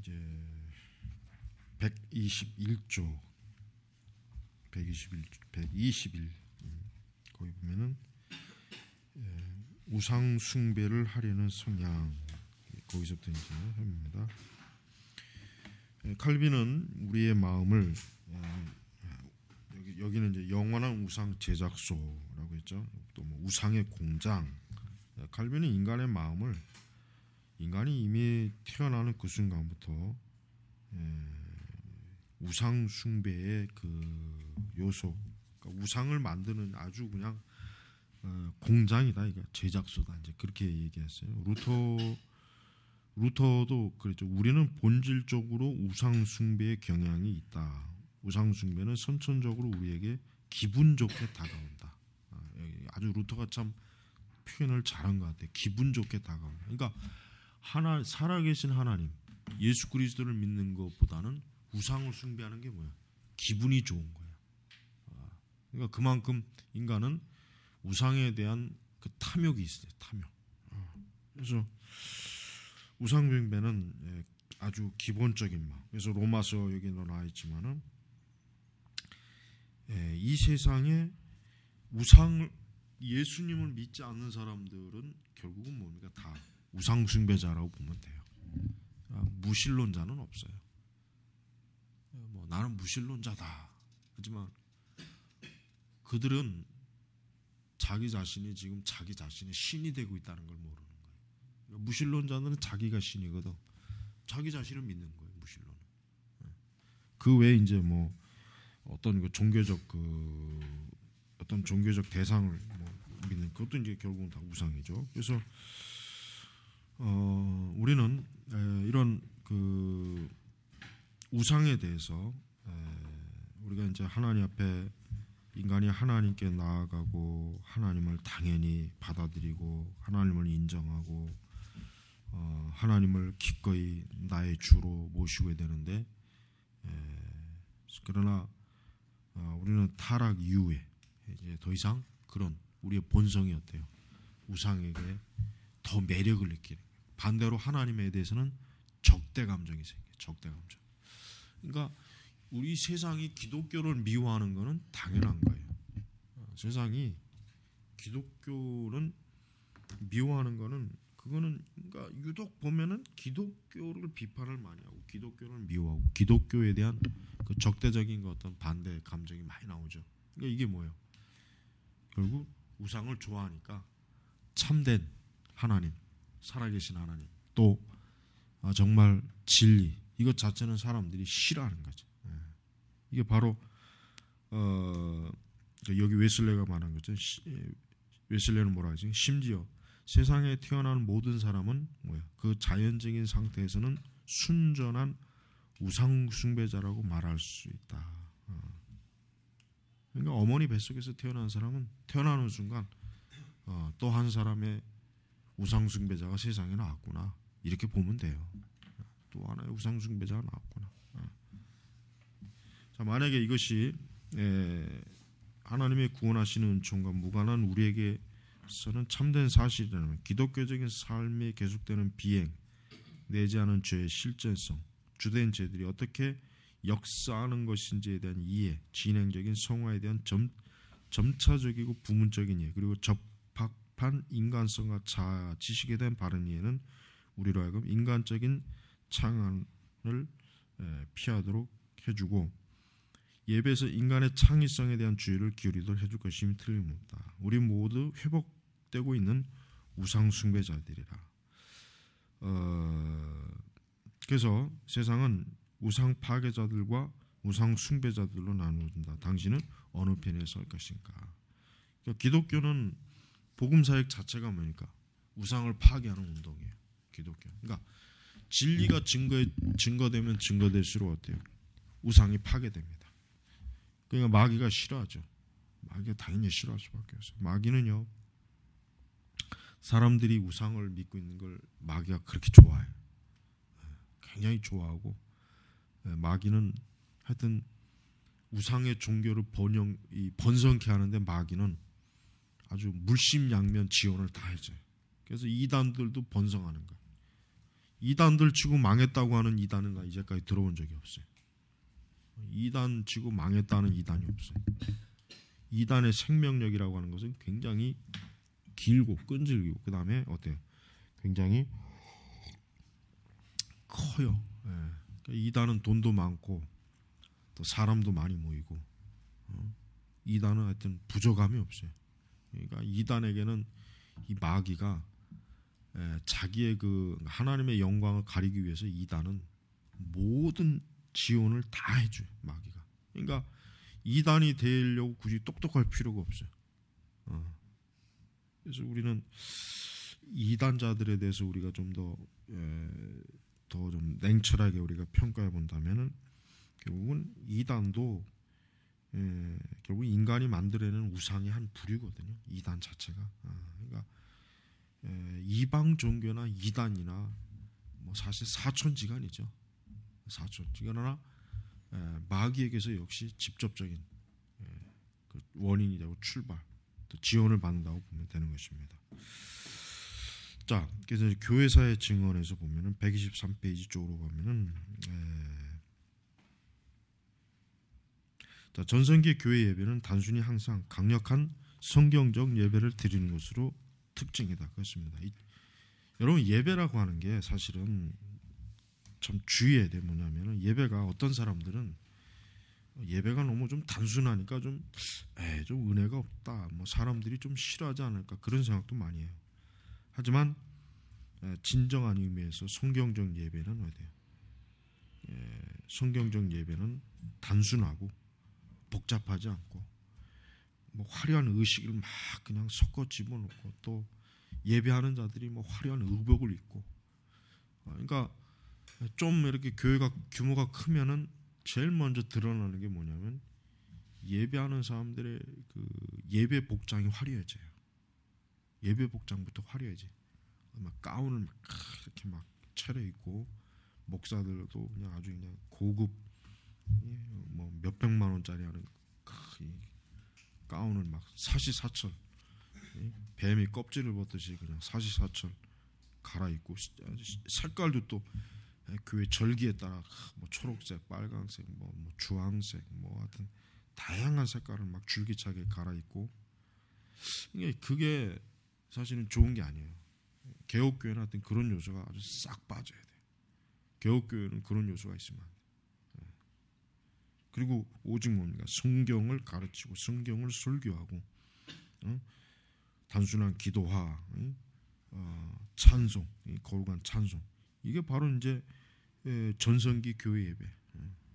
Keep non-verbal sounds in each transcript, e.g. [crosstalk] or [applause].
이제 121조 121 121 거기 보면은 예, 우상 숭배를 하려는 성향 거기서부터 이제 합니다. 예, 칼빈은 우리의 마음을 예, 여기, 는 이제 영원한 우상 제작소라고 했죠. 또뭐 우상의 공장. 칼빈은 인간의 마음을 인간이 이미 태어나는 그 순간부터 예, 우상 숭배의 그 요소, 그러니까 우상을 만드는 아주 그냥 어, 공장이다, 이게 제작소다 이제 그렇게 얘기했어요. 루터 루터도 그랬죠. 우리는 본질적으로 우상 숭배의 경향이 있다. 우상 숭배는 선천적으로 우리에게 기분 좋게 다가온다. 아, 아주 루터가 참 표현을 잘한 것 같아요. 기분 좋게 다가온다. 그러니까 하나 살아계신 하나님 예수 그리스도를 믿는 것보다는 우상을 숭배하는 게 뭐야? 기분이 좋은 거야. 아, 그러니까 그만큼 인간은 우상에 대한 그 탐욕이 있어요. 탐욕. 아, 그래서 우상 숭배는 예, 아주 기본적인 막. 그래서 로마서 여기도 나와 있지만은 예, 이 세상에 우상 예수님을 믿지 않는 사람들은 결국은 뭡니까 다 우상 숭배자라고 보면 돼요. 아, 무신론자는 없어요. 뭐 나는 무신론자다. 하지만 그들은 자기 자신이 지금 자기 자신이 신이 되고 있다는 걸 모르는 거예요. 그러니까 무신론자는 자기가 신이거든. 자기 자신을 믿는 거예요. 무신론은. 네. 그 외에 이제 뭐 어떤 그 종교적 그 어떤 종교적 대상을 뭐 믿는 그것도 이제 결국은 다 우상이죠. 그래서 어, 우리는 에, 이런 그 우상에 대해서 에, 우리가 이제 하나님 앞에 인간이 하나님께 나아가고 하나님을 당연히 받아들이고 하나님을 인정하고 어, 하나님을 기꺼이 나의 주로 모시게 되는데 에, 그러나 어, 우리는 타락 이후에 이제 더 이상 그런 우리의 본성이 어때요? 우상에게 더 매력을 느끼는 반대로 하나님에 대해서는 적대 감정이 생겨. 적대 감정. 그러니까 우리 세상이 기독교를 미워하는 것은 당연한 거예요. 세상이 기독교는 미워하는 거는 그거는 그러니까 유독 보면은 기독교를 비판을 많이 하고 기독교를 미워하고 기독교에 대한 그 적대적인 그 어떤 반대 감정이 많이 나오죠. 그러니까 이게 뭐예요? 결국 우상을 좋아하니까 참된 하나님 살아계신 하나님 또 아, 정말 진리 이것 자체는 사람들이 싫어하는 거죠. 예. 이게 바로 어, 그 여기 웨슬레가 말한 거죠. 예, 웨슬레는 뭐라 하지? 심지어 세상에 태어난 모든 사람은 뭐야? 그 자연적인 상태에서는 순전한 우상 숭배자라고 말할 수 있다. 어. 그러니까 어머니 뱃속에서 태어난 사람은 태어나는 순간 어, 또한 사람의 우상 숭배자가 세상에 나왔구나 이렇게 보면 돼요. 또 하나의 우상 숭배자가 나왔구나. 예. 자 만약에 이것이 예, 하나님의 구원하시는 총과 무관한 우리에게서는 참된 사실이라면 기독교적인 삶에 계속되는 비행, 내지 않은 죄의 실전성, 주된 죄들이 어떻게 역사하는 것인지에 대한 이해, 진행적인 성화에 대한 점, 점차적이고 부문적인 이해, 그리고 적 미흡 인간성과 자아, 지식에 대한 바른 이해는 우리로 하여금 인간적인 창안을 피하도록 해주고 예배에서 인간의 창의성에 대한 주의를 기울이도록 해줄 것임이 틀림없다. 우리 모두 회복되고 있는 우상 숭배자들이라. 어, 그래서 세상은 우상 파괴자들과 우상 숭배자들로 나누어진다. 당신은 어느 편에 설 것인가? 그러니까 기독교는 복음 사역 자체가 뭐니까 우상을 파괴하는 운동이에요. 기독교. 그러니까 진리가 증거 증거되면 증거될수록 어때요? 우상이 파괴됩니다. 그러니까 마귀가 싫어하죠. 마귀가 당연히 싫어할 수밖에 없어요. 마귀는요. 사람들이 우상을 믿고 있는 걸 마귀가 그렇게 좋아해요. 굉장히 좋아하고 예, 마귀는 하여튼 우상의 종교를 번영 이 번성케 하는데 마귀는 아주 물심양면 지원을 다 해줘요. 그래서 이단들도 번성하는 거예요. 이단들 치고 망했다고 하는 이단은 나 이제까지 들어본 적이 없어요. 이단 치고 망했다는 이단이 없어요. 이단의 생명력이라고 하는 것은 굉장히 길고 끈질기고 그 다음에 어때요? 굉장히 커요. 예. 그러니까 이단은 돈도 많고 또 사람도 많이 모이고 어? 이단은 하여튼 부족함이 없어요. 그러니까 이단에게는 이 마귀가 에, 자기의 그 하나님의 영광을 가리기 위해서 이단은 모든 지원을 다 해줘요 마귀가. 그러니까 이단이 되려고 굳이 똑똑할 필요가 없어요. 어. 그래서 우리는 이단자들에 대해서 우리가 좀더더좀 냉철하게 우리가 평가해 본다면은 결국은 이단도 에, 예, 결국 인간이 만들어낸 우상의 한 부류거든요. 이단 자체가. 아, 그러니까 에, 예, 이방 종교나 이단이나 뭐 사실 사촌지간이죠. 사촌지간 하나 예, 마귀에게서 역시 직접적인 에, 그 원인이 되고 출발 또 지원을 받는다고 보면 되는 것입니다. 자, 그래서 교회사의 증언에서 보면은 123페이지 쪽으로 가면은 전성기 교회 예배는 단순히 항상 강력한 성경적 예배를 드리는 것으로 특징이다 그렇습니다. 이, 여러분 예배라고 하는 게 사실은 참 주의해야 돼 뭐냐면 예배가 어떤 사람들은 예배가 너무 좀 단순하니까 좀, 좀 은혜가 없다. 뭐 사람들이 좀 싫어하지 않을까 그런 생각도 많이 해요. 하지만 진정한 의미에서 성경적 예배는 어때요? 성경적 예배는 단순하고 복잡하지 않고 뭐 화려한 의식을 막 그냥 섞어 집어넣고 또 예배하는 자들이 뭐 화려한 의복을 입고 어, 그러니까 좀 이렇게 교회가 규모가 크면은 제일 먼저 드러나는 게 뭐냐면 예배하는 사람들의 그 예배 복장이 화려해져요. 예배 복장부터 화려해져막 가운을 막 이렇게 막 차려 입고 목사들도 그냥 아주 그냥 고급 예, 뭐 몇백만 원짜리 하는 가운을 막 사시사철 예, 뱀이 껍질을 벗듯이 그냥 사시사철 갈아입고 아, 색깔도 또 예, 교회 절기에 따라 뭐 초록색, 빨간색 뭐, 뭐 주황색, 뭐 하여튼 다양한 색깔을 막 줄기차게 갈아입고 이게 그게 사실은 좋은 게 아니에요. 개혁교회는 하여튼 그런 요소가 아주 싹 빠져야 돼요. 개혁교회는 그런 요소가 있으면 그리고 오직 뭡니까 성경을 가르치고 성경을 설교하고 어? 단순한 기도와 어? 찬송 거룩한 찬송 이게 바로 이제 전성기 교회 예배.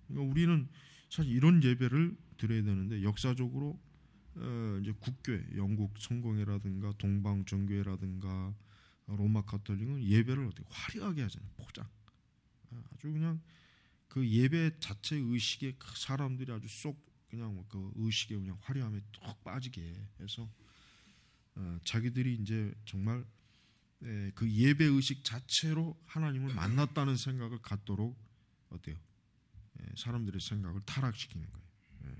그러니까 우리는 사실 이런 예배를 드려야 되는데 역사적으로 어, 이제 국교회, 영국 성공회라든가 동방 정교회라든가 로마 카톨릭은 예배를 어떻게 화려하게 하잖아요. 포장. 아, 아주 그냥 그 예배 자체 의식에 그 사람들이 아주 쏙 그냥 그 의식에 그냥 화려함에 툭 빠지게 해서 어, 자기들이 이제 정말 에, 그 예배 의식 자체로 하나님을 만났다는 생각을 갖도록 어때요? 에, 사람들의 생각을 타락시키는 거예요.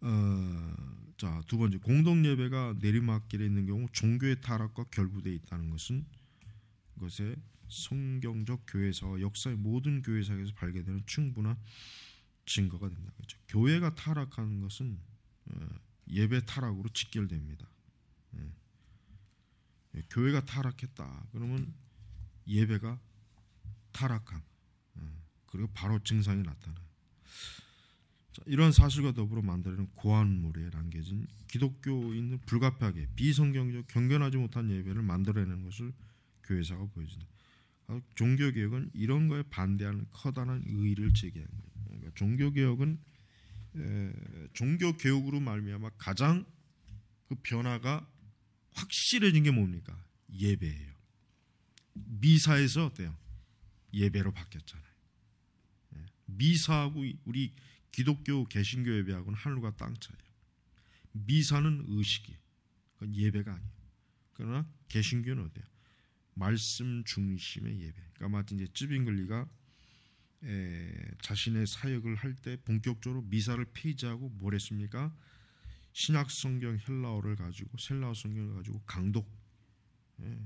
예. 어, 자두 번째 공동 예배가 내리막길에 있는 경우 종교의 타락과 결부되어 있다는 것은 것에 성경적 교회사, 역사의 모든 교회사에서 발견되는 충분한 증거가 된다. 그죠 교회가 타락하는 것은 어, 예배 타락으로 직결됩니다. 예. 예, 교회가 타락했다. 그러면 예배가 타락함. 어, 그리고 바로 증상이 나타나 자, 이런 사실과 더불어 만들어낸 고안물에 남겨진 기독교인은 불가피하게 비성경적 경건하지 못한 예배를 만들어내는 것을 교회사가 보여준다. 어, 종교개혁은 이런 거에 반대하는 커다란 의의를 제기한 거예요. 그러니까 종교개혁은 종교개혁으로 말미암아 가장 그 변화가 확실해진 게 뭡니까? 예배예요. 미사에서 어때요? 예배로 바뀌었잖아요. 예, 미사하고 우리 기독교 개신교 예배하고는 하늘과 땅 차이예요. 미사는 의식이에요. 예배가 아니에요. 그러나 개신교는 어때요? 말씀 중심의 예배. 그러니까 마치 이제 쯔빙글리가 에, 자신의 사역을 할 때 본격적으로 미사를 폐지하고 뭘 했습니까? 신약 성경 헬라어를 가지고 셀라어 성경을 가지고 강독 예,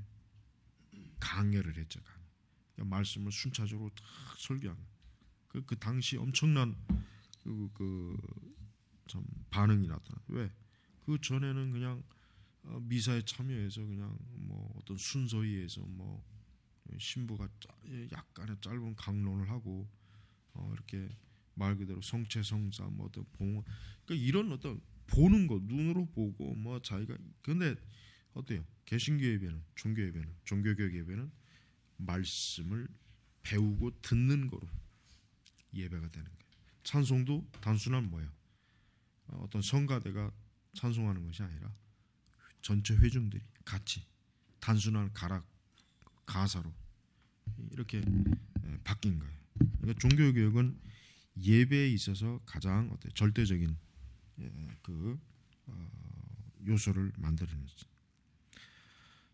강해를 했죠. 강. 그러니까 말씀을 순차적으로 탁 설교한 그, 그 당시 엄청난 그참 그, 그 반응이 나타나. 왜? 그 전에는 그냥 어, 미사에 참여해서 그냥 뭐 어떤 순서에 의해서 뭐 신부가 예, 약간의 짧은 강론을 하고 어 이렇게 말 그대로 성체 성사 뭐 어떤 봉 그러니까 이런 어떤 보는 거 눈으로 보고 뭐 자기가 근데 어때요 개신교 예배는 종교 예배는 종교 교육 예배는 말씀을 배우고 듣는 거로 예배가 되는 거예요 찬송도 단순한 뭐야 어, 어떤 성가대가 찬송하는 것이 아니라 전체 회중들이 같이 단순한 가락 가사로 이렇게 예, 바뀐 거예요. 그러니까 종교 교육은 예배에 있어서 가장 어때 절대적인 예, 그 어, 요소를 만들어낸 죠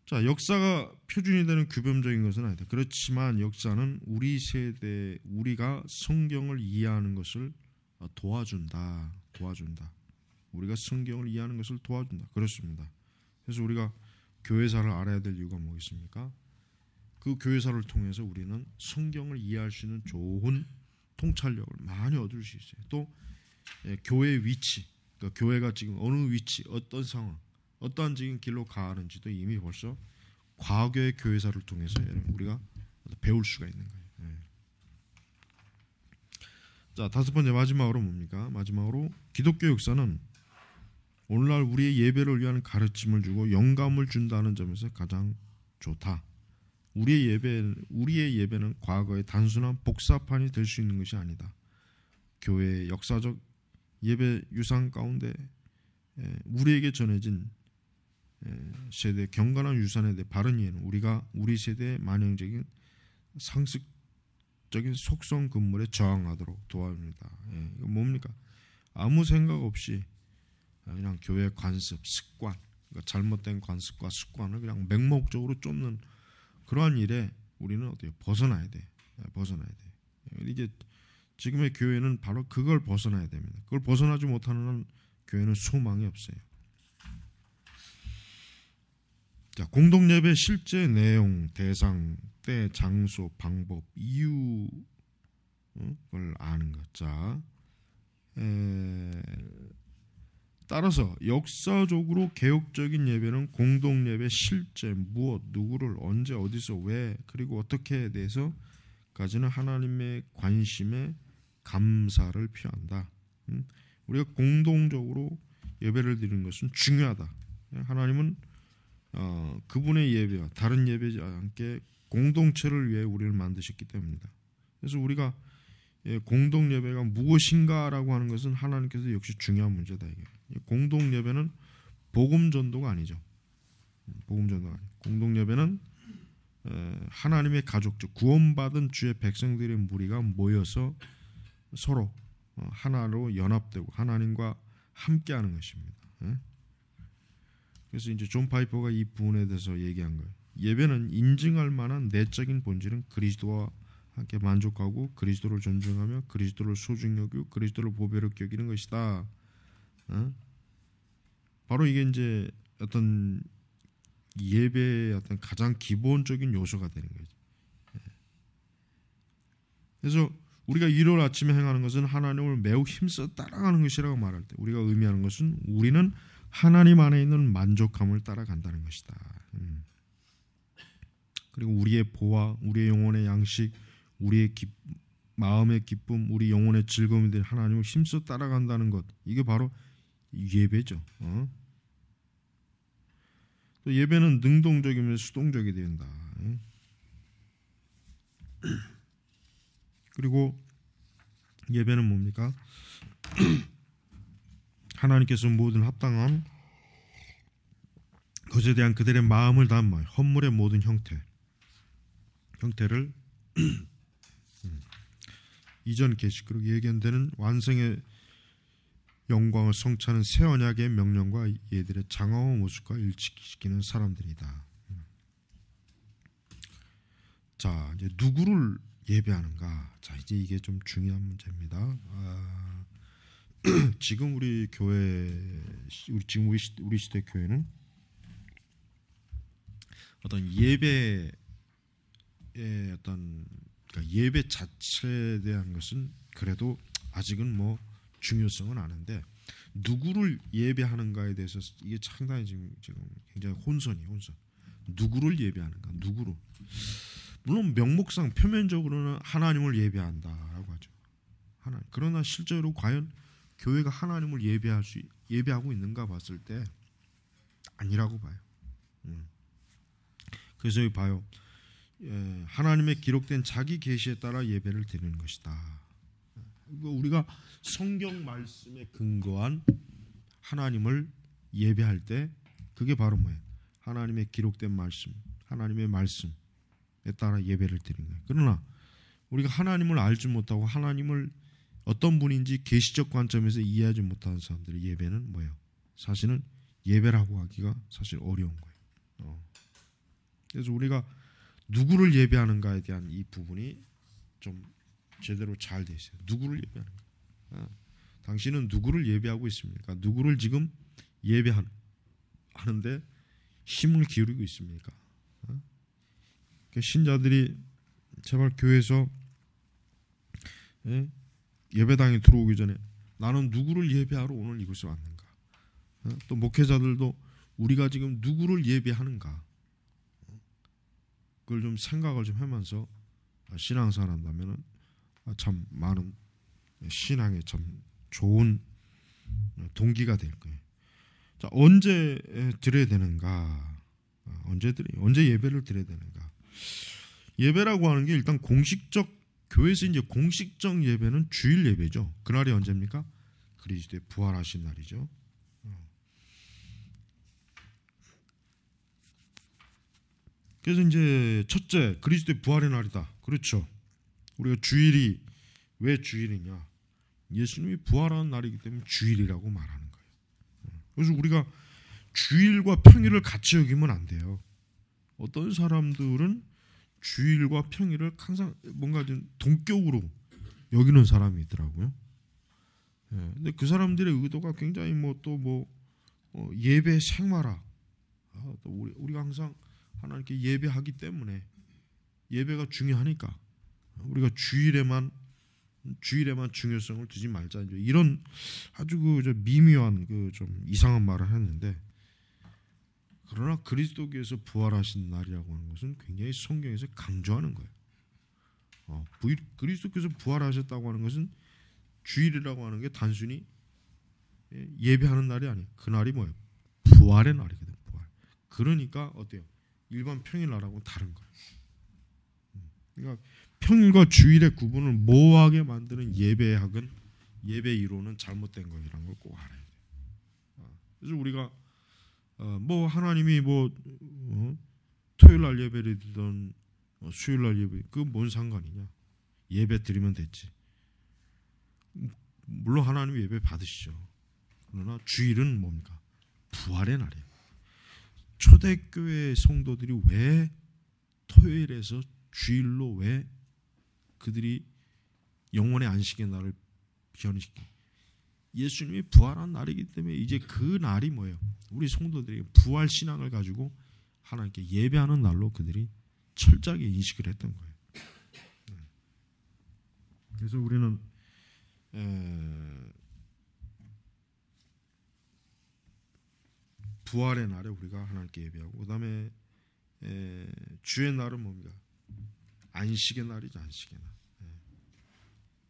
자, 역사가 표준이 되는 규범적인 것은 아니다. 그렇지만 역사는 우리 세대 우리가 성경을 이해하는 것을 어, 도와준다. 도와준다. 우리가 성경을 이해하는 것을 도와준다. 그렇습니다. 그래서 우리가 교회사를 알아야 될 이유가 뭐겠습니까? 그 교회사를 통해서 우리는 성경을 이해할 수 있는 좋은 통찰력을 많이 얻을 수 있어요. 또 예, 교회 위치, 그러니까 교회가 지금 어느 위치, 어떤 상황, 어떠한 지금 길로 가는지도 이미 벌써 과거의 교회사를 통해서 우리가 배울 수가 있는 거예요. 예. 자 다섯 번째 마지막으로 뭡니까? 마지막으로 기독교 역사는 오늘날 우리의 예배를 위한 가르침을 주고 영감을 준다는 점에서 가장 좋다. 우리의 예배 우리의 예배는 과거의 단순한 복사판이 될 수 있는 것이 아니다. 교회의 역사적 예배 유산 가운데 우리에게 전해진 세대 경건한 유산에 대해 바른 이해는 우리가 우리 세대의 만행적인 상습적인 속성 근물에 저항하도록 도와줍니다. 예, 이거 뭡니까? 아무 생각 없이 그냥 교회 관습, 습관, 그러니까 잘못된 관습과 습관을 그냥 맹목적으로 쫓는 그러한 일에 우리는 어떻게 벗어나야 돼. 네, 벗어나야 돼. 예, 이제 지금의 교회는 바로 그걸 벗어나야 됩니다. 그걸 벗어나지 못하는 한 교회는 소망이 없어요. 자, 공동예배 실제 내용, 대상, 때, 장소, 방법, 이유를 어? 아는 것. 자, 에, 따라서 역사적으로 개혁적인 예배는 공동 예배 실제 무엇 누구를 언제 어디서 왜 그리고 어떻게에 대해서까지는 하나님의 관심에 감사를 표한다. 음, 우리가 공동적으로 예배를 드리는 것은 중요하다. 하나님은 어, 그분의 예배와 다른 예배지 함께 공동체를 위해 우리를 만드셨기 때문이다. 그래서 우리가 예, 공동 예배가 무엇인가라고 하는 것은 하나님께서 역시 중요한 문제다 이게. 공동 예배는 복음 전도가 아니죠. 복음 전도가 아니 공동 예배는 하나님의 가족 즉 구원받은 주의 백성들의 무리가 모여서 서로 어, 하나로 연합되고 하나님과 함께하는 것입니다. 예? 그래서 이제 존 파이퍼가 이 부분에 대해서 얘기한 거예요. 예배는 인증할 만한 내적인 본질은 그리스도와 함께 만족하고 그리스도를 존중하며 그리스도를 소중히 여기고 그리스도를 보배롭게 여기는 것이다. 바로 이게 이제 어떤 예배의 어떤 가장 기본적인 요소가 되는 거죠. 예. 그래서 우리가 일요일 아침에 행하는 것은 하나님을 매우 힘써 따라가는 것이라고 말할 때 우리가 의미하는 것은 우리는 하나님 안에 있는 만족함을 따라간다는 것이다. 음. 그리고 우리의 보화, 우리의 영혼의 양식, 우리의 기, 마음의 기쁨, 우리 영혼의 즐거움이 될 하나님을 힘써 따라간다는 것 이게 바로 예배죠. 어? 또 예배는 능동적이면 수동적이 된다. [clears throat] 그리고 예배는 뭡니까? [clears throat] 하나님께서 모든 합당함 것에 대한 그들의 마음을 담아 헌물의 모든 형태 형태를 [clears throat] 음. 이전 계시록 예견되는 완성의 영광을 성취하는 새 언약의 명령과 얘들의 장황한 모습과 일치시키는 사람들이다. 자 이제 누구를 예배하는가? 자 이제 이게 좀 중요한 문제입니다. 아, [clears throat] 지금 우리 교회 우리 지금 우리, 시, 우리 시대 교회는 어떤 예배의 어떤 그러니까 예배 자체에 대한 것은 그래도 아직은 뭐 중요성은 아는데 누구를 예배하는가에 대해서 이게 상당히 지금 지금 굉장히 혼선이 혼선. 누구를 예배하는가? 누구로? 물론 명목상 표면적으로는 하나님을 예배한다라고 하죠. 하나 그러나 실제로 과연 교회가 하나님을 예배할 수 예배하고 있는가 봤을 때 아니라고 봐요. 음. 그래서 봐요. 예, 하나님의 기록된 자기 계시에 따라 예배를 드리는 것이다. 그 우리가 성경 말씀에 근거한 하나님을 예배할 때 그게 바로 뭐예요? 하나님의 기록된 말씀, 하나님의 말씀에 따라 예배를 드리는 거예요. 그러나 우리가 하나님을 알지 못하고 하나님을 어떤 분인지 계시적 관점에서 이해하지 못하는 사람들의 예배는 뭐예요? 사실은 예배라고 하기가 사실 어려운 거예요. 어. 그래서 우리가 누구를 예배하는가에 대한 이 부분이 좀 제대로 잘돼 있어요. 누구를 예배하는 거예요? 어. 당신은 누구를 예배하고 있습니까? 누구를 지금 예배하는데 힘을 기울이고 있습니까? 어? 그 신자들이 제발 교회에서 예? 배당에 들어오기 전에 나는 누구를 예배하러 오늘 이곳에 왔는가? 어? 또 목회자들도 우리가 지금 누구를 예배하는가? 그걸 좀 생각을 좀 하면서 신앙생활 한다면 어, 참 많은 신앙에 참 좋은 동기가 될 거예요. 자 언제 드려야 되는가? 어, 언제 드려? 언제 예배를 드려야 되는가? 예배라고 하는 게 일단 공식적 교회에서 이제 공식적 예배는 주일 예배죠. 그날이 언제입니까? 그리스도의 부활하신 날이죠. 어. 그래서 이제 첫째 그리스도의 부활의 날이다. 그렇죠. 우리가 주일이 왜 주일이냐? 예수님이 부활하 날이기 때문에 주일이라고 말하는 거예요. 그래서 우리가 주일과 평일을 같이 여기면 안 돼요. 어떤 사람들은 주일과 평일을 항상 뭔가 좀 동격으로 여기는 사람이 있더라고요. 예, 근데 그 사람들의 의도가 굉장히 뭐 또뭐 뭐 어, 예배 생활화, 아, 우리, 우리가 항상 하나님께 예배하기 때문에 예배가 중요하니까 우리가 주일에만 주일에만 중요성을 두지 말자 이제 이런 아주 그 미묘한 그좀 이상한 말을 하는데 그러나 그리스도께서 부활하신 날이라고 하는 것은 굉장히 성경에서 강조하는 거예요. 어, 부일, 그리스도께서 부활하셨다고 하는 것은 주일이라고 하는 게 단순히 예, 예배하는 날이 아니에요. 그 날이 뭐예요? 부활의 날이거든 부활. 그러니까 어때요? 일반 평일 날하고 다른 거예요. 음. 그러니까 평일과 주일의 구분을 모호하게 만드는 예배학은 예배 이론은 잘못된 것이라는 걸 꼭 알아야 돼요. 어, 그래서 우리가 어, 뭐 하나님이 뭐 어, 토요일 날 예배를 드던 수요일 날 예배 그뭔 상관이냐? 예배 드리면 됐지. 물론 하나님 예배 받으시죠. 그러나 주일은 뭡니까? 부활의 날이에요. 초대교회 성도들이 왜 토요일에서 주일로 왜 그들이 영원의 안식의 날을 변시키. 예수님이 부활한 날이기 때문에 이제 그 날이 뭐예요? 우리 성도들이 부활 신앙을 가지고 하나님께 예배하는 날로 그들이 철저하게 인식을 했던 거예요. 음. 그래서 우리는 부활의 날에 우리가 하나님께 예배하고 그다음에 주의 날은 뭡니까? 안식의 날이죠. 안식의 날. 예.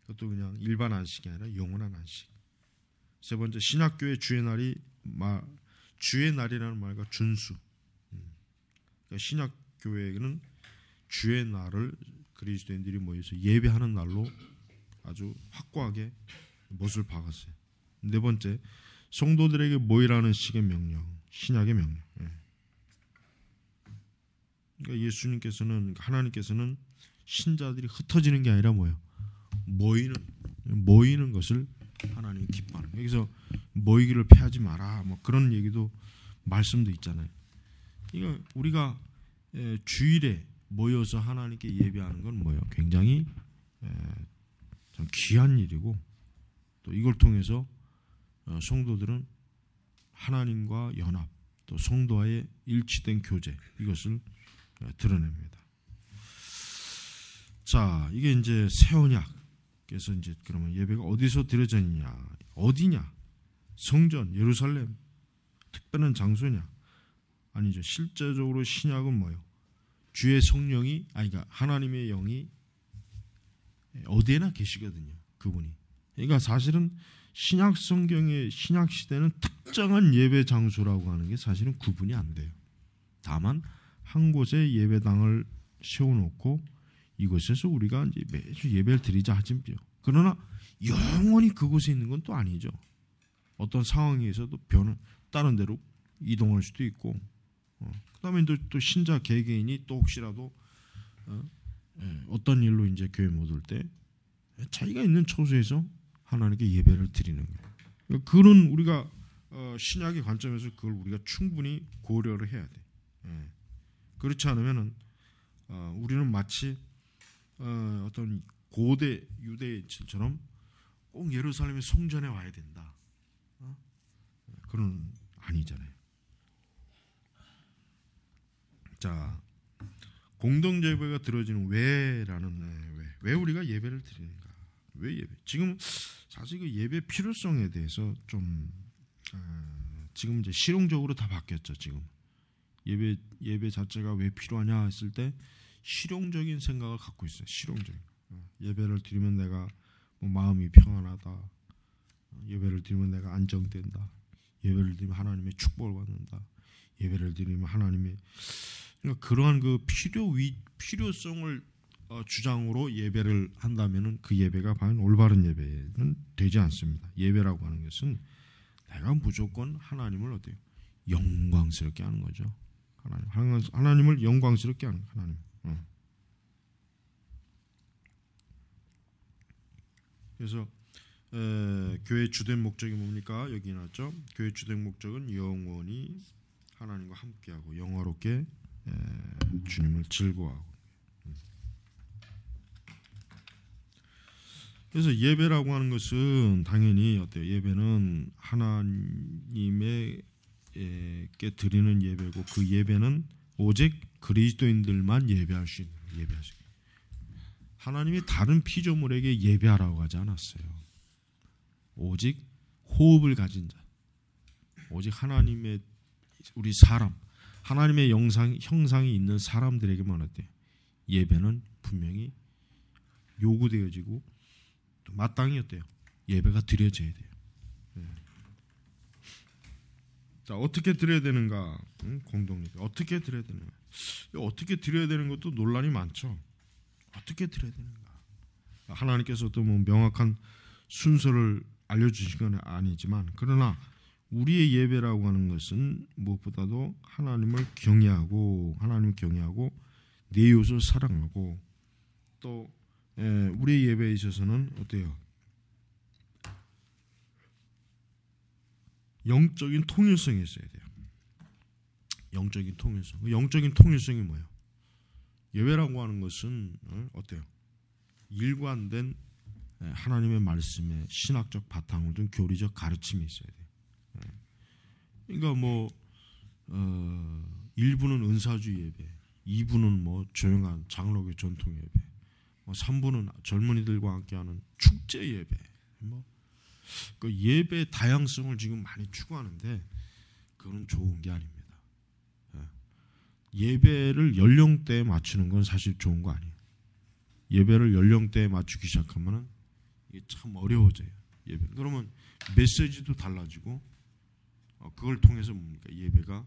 그것도 그냥 일반 안식이 아니라 영원한 안식. 세 번째 신학교의 주의 날이 마, 주의 날이라는 말과 준수. 음. 그러니까 신학교에는 주의 날을 그리스도인들이 모여서 예배하는 날로 아주 확고하게 못을 박았어요. 네 번째 성도들에게 모이라는 식의 명령, 신약의 명령. 예. 그러니까 예수님께서는 하나님께서는 신자들이 흩어지는 게 아니라 뭐예요? 모이는 모이는 것을 하나님이 기뻐하는. 여기서 모이기를 패하지 마라. 뭐 그런 얘기도 말씀도 있잖아요. 이거 우리가 주일에 모여서 하나님께 예배하는 건 뭐예요? 굉장히 참 귀한 일이고 또 이걸 통해서 어, 성도들은 하나님과 연합 또 성도와의 일치된 교제 이것을 드러냅니다. 자, 이게 이제 새 언약께서 이제 그러면 예배가 어디서 드려졌느냐? 어디냐? 성전 예루살렘 특별한 장소냐? 아니죠. 실제적으로 신약은 뭐요 주의 성령이 아니 그러니까 하나님의 영이 어디에나 계시거든요. 그분이. 그러니까 사실은 신약 성경의 신약 시대는 특정한 예배 장소라고 하는 게 사실은 구분이 안 돼요. 다만 한 곳에 예배당을 세워놓고 이곳에서 우리가 이제 매주 예배를 드리자 하지요. 그러나 영원히 그곳에 있는 건 또 아니죠. 어떤 상황에서도 변은 다른 데로 이동할 수도 있고, 어, 그다음에 또, 또 신자 개개인이 또 혹시라도 어, 예, 어떤 일로 이제 교회 못 올때 자기가 있는 처소에서 하나님께 예배를 드리는 거예요. 그러니까 그런 우리가 어, 신약의 관점에서 그걸 우리가 충분히 고려를 해야 돼. 예. 그렇지 않으면은 어, 우리는 마치 어, 떤 고대 유대인처럼 꼭 예루살렘의 성전에 와야 된다. 어? 그런 아니잖아요. 자, 공동 예배가 들어지는 왜라는 왜, 왜, 왜 우리가 예배를 드리는가? 왜 예배? 지금 사실 그 예배 필요성에 대해서 좀 어, 지금 이제 실용적으로 다 바뀌었죠. 지금 예배 예배 자체가 왜 필요하냐 했을 때 실용적인 생각을 갖고 있어요. 실용적인 어, 예배를 드리면 내가 뭐 마음이 평안하다. 어, 예배를 드리면 내가 안정된다. 예배를 드리면 하나님의 축복을 받는다. 예배를 드리면 하나님의 그러니까 그러한 그 필요 위 필요성을 어, 주장으로 예배를 한다면은 그 예배가 과연 올바른 예배는 되지 않습니다. 예배라고 하는 것은 내가 무조건 하나님을 어때요? 영광스럽게 하는 거죠. 하나님, 하나님을 영광스럽게 하는 하나님. 그래서 에, 교회 주된 목적이 뭡니까? 여기 나왔죠. 교회 주된 목적은 영원히 하나님과 함께하고 영화롭게 에, 주님을 즐거워하고. 그래서 예배라고 하는 것은 당연히 어때요? 예배는 하나님에게 드리는 예배고 그 예배는 오직 그리스도인들만 예배할 수 있는 예배할 수 하나님이 다른 피조물에게 예배하라고 하지 않았어요. 오직 호흡을 가진 자, 오직 하나님의 우리 사람, 하나님의 영상 형상이 있는 사람들에게만 어때 예배는 분명히 요구되어지고 또 마땅히 어때요? 예배가 드려져야 돼요. 네. 자 어떻게 드려야 되는가 응? 공동예배 어떻게 드려야 되는가 어떻게 드려야 되는 것도 논란이 많죠. 어떻게 드려야 되는가? 하나님께서도 뭐 명확한 순서를 알려주신 건 아니지만 그러나 우리의 예배라고 하는 것은 무엇보다도 하나님을 경외하고 하나님 경외하고 내 요소를 사랑하고 또 예, 우리의 예배에 있어서는 어때요? 영적인 통일성이 있어야 돼요. 영적인 통일성. 그 영적인 통일성이 뭐예요? 예외라고 하는 것은 어, 어때요? 일관된 예, 하나님의 말씀에 신학적 바탕을 둔 교리적 가르침이 있어야 돼요. 예. 그러니까 뭐 어, 일부는 은사주 예배, 2부는 뭐 조용한 장로교 전통 예배, 뭐 3부는 젊은이들과 함께하는 축제 예배, 뭐그 예배 다양성을 지금 많이 추구하는데 그거 좋은 게 아닙니다. 예배를 연령대에 맞추는 건 사실 좋은 거 아니에요. 예배를 연령대에 맞추기 시작하면 이게 참 어려워져요. 예배. 그러면 메시지도 달라지고 어, 그걸 통해서 뭡니까 예배가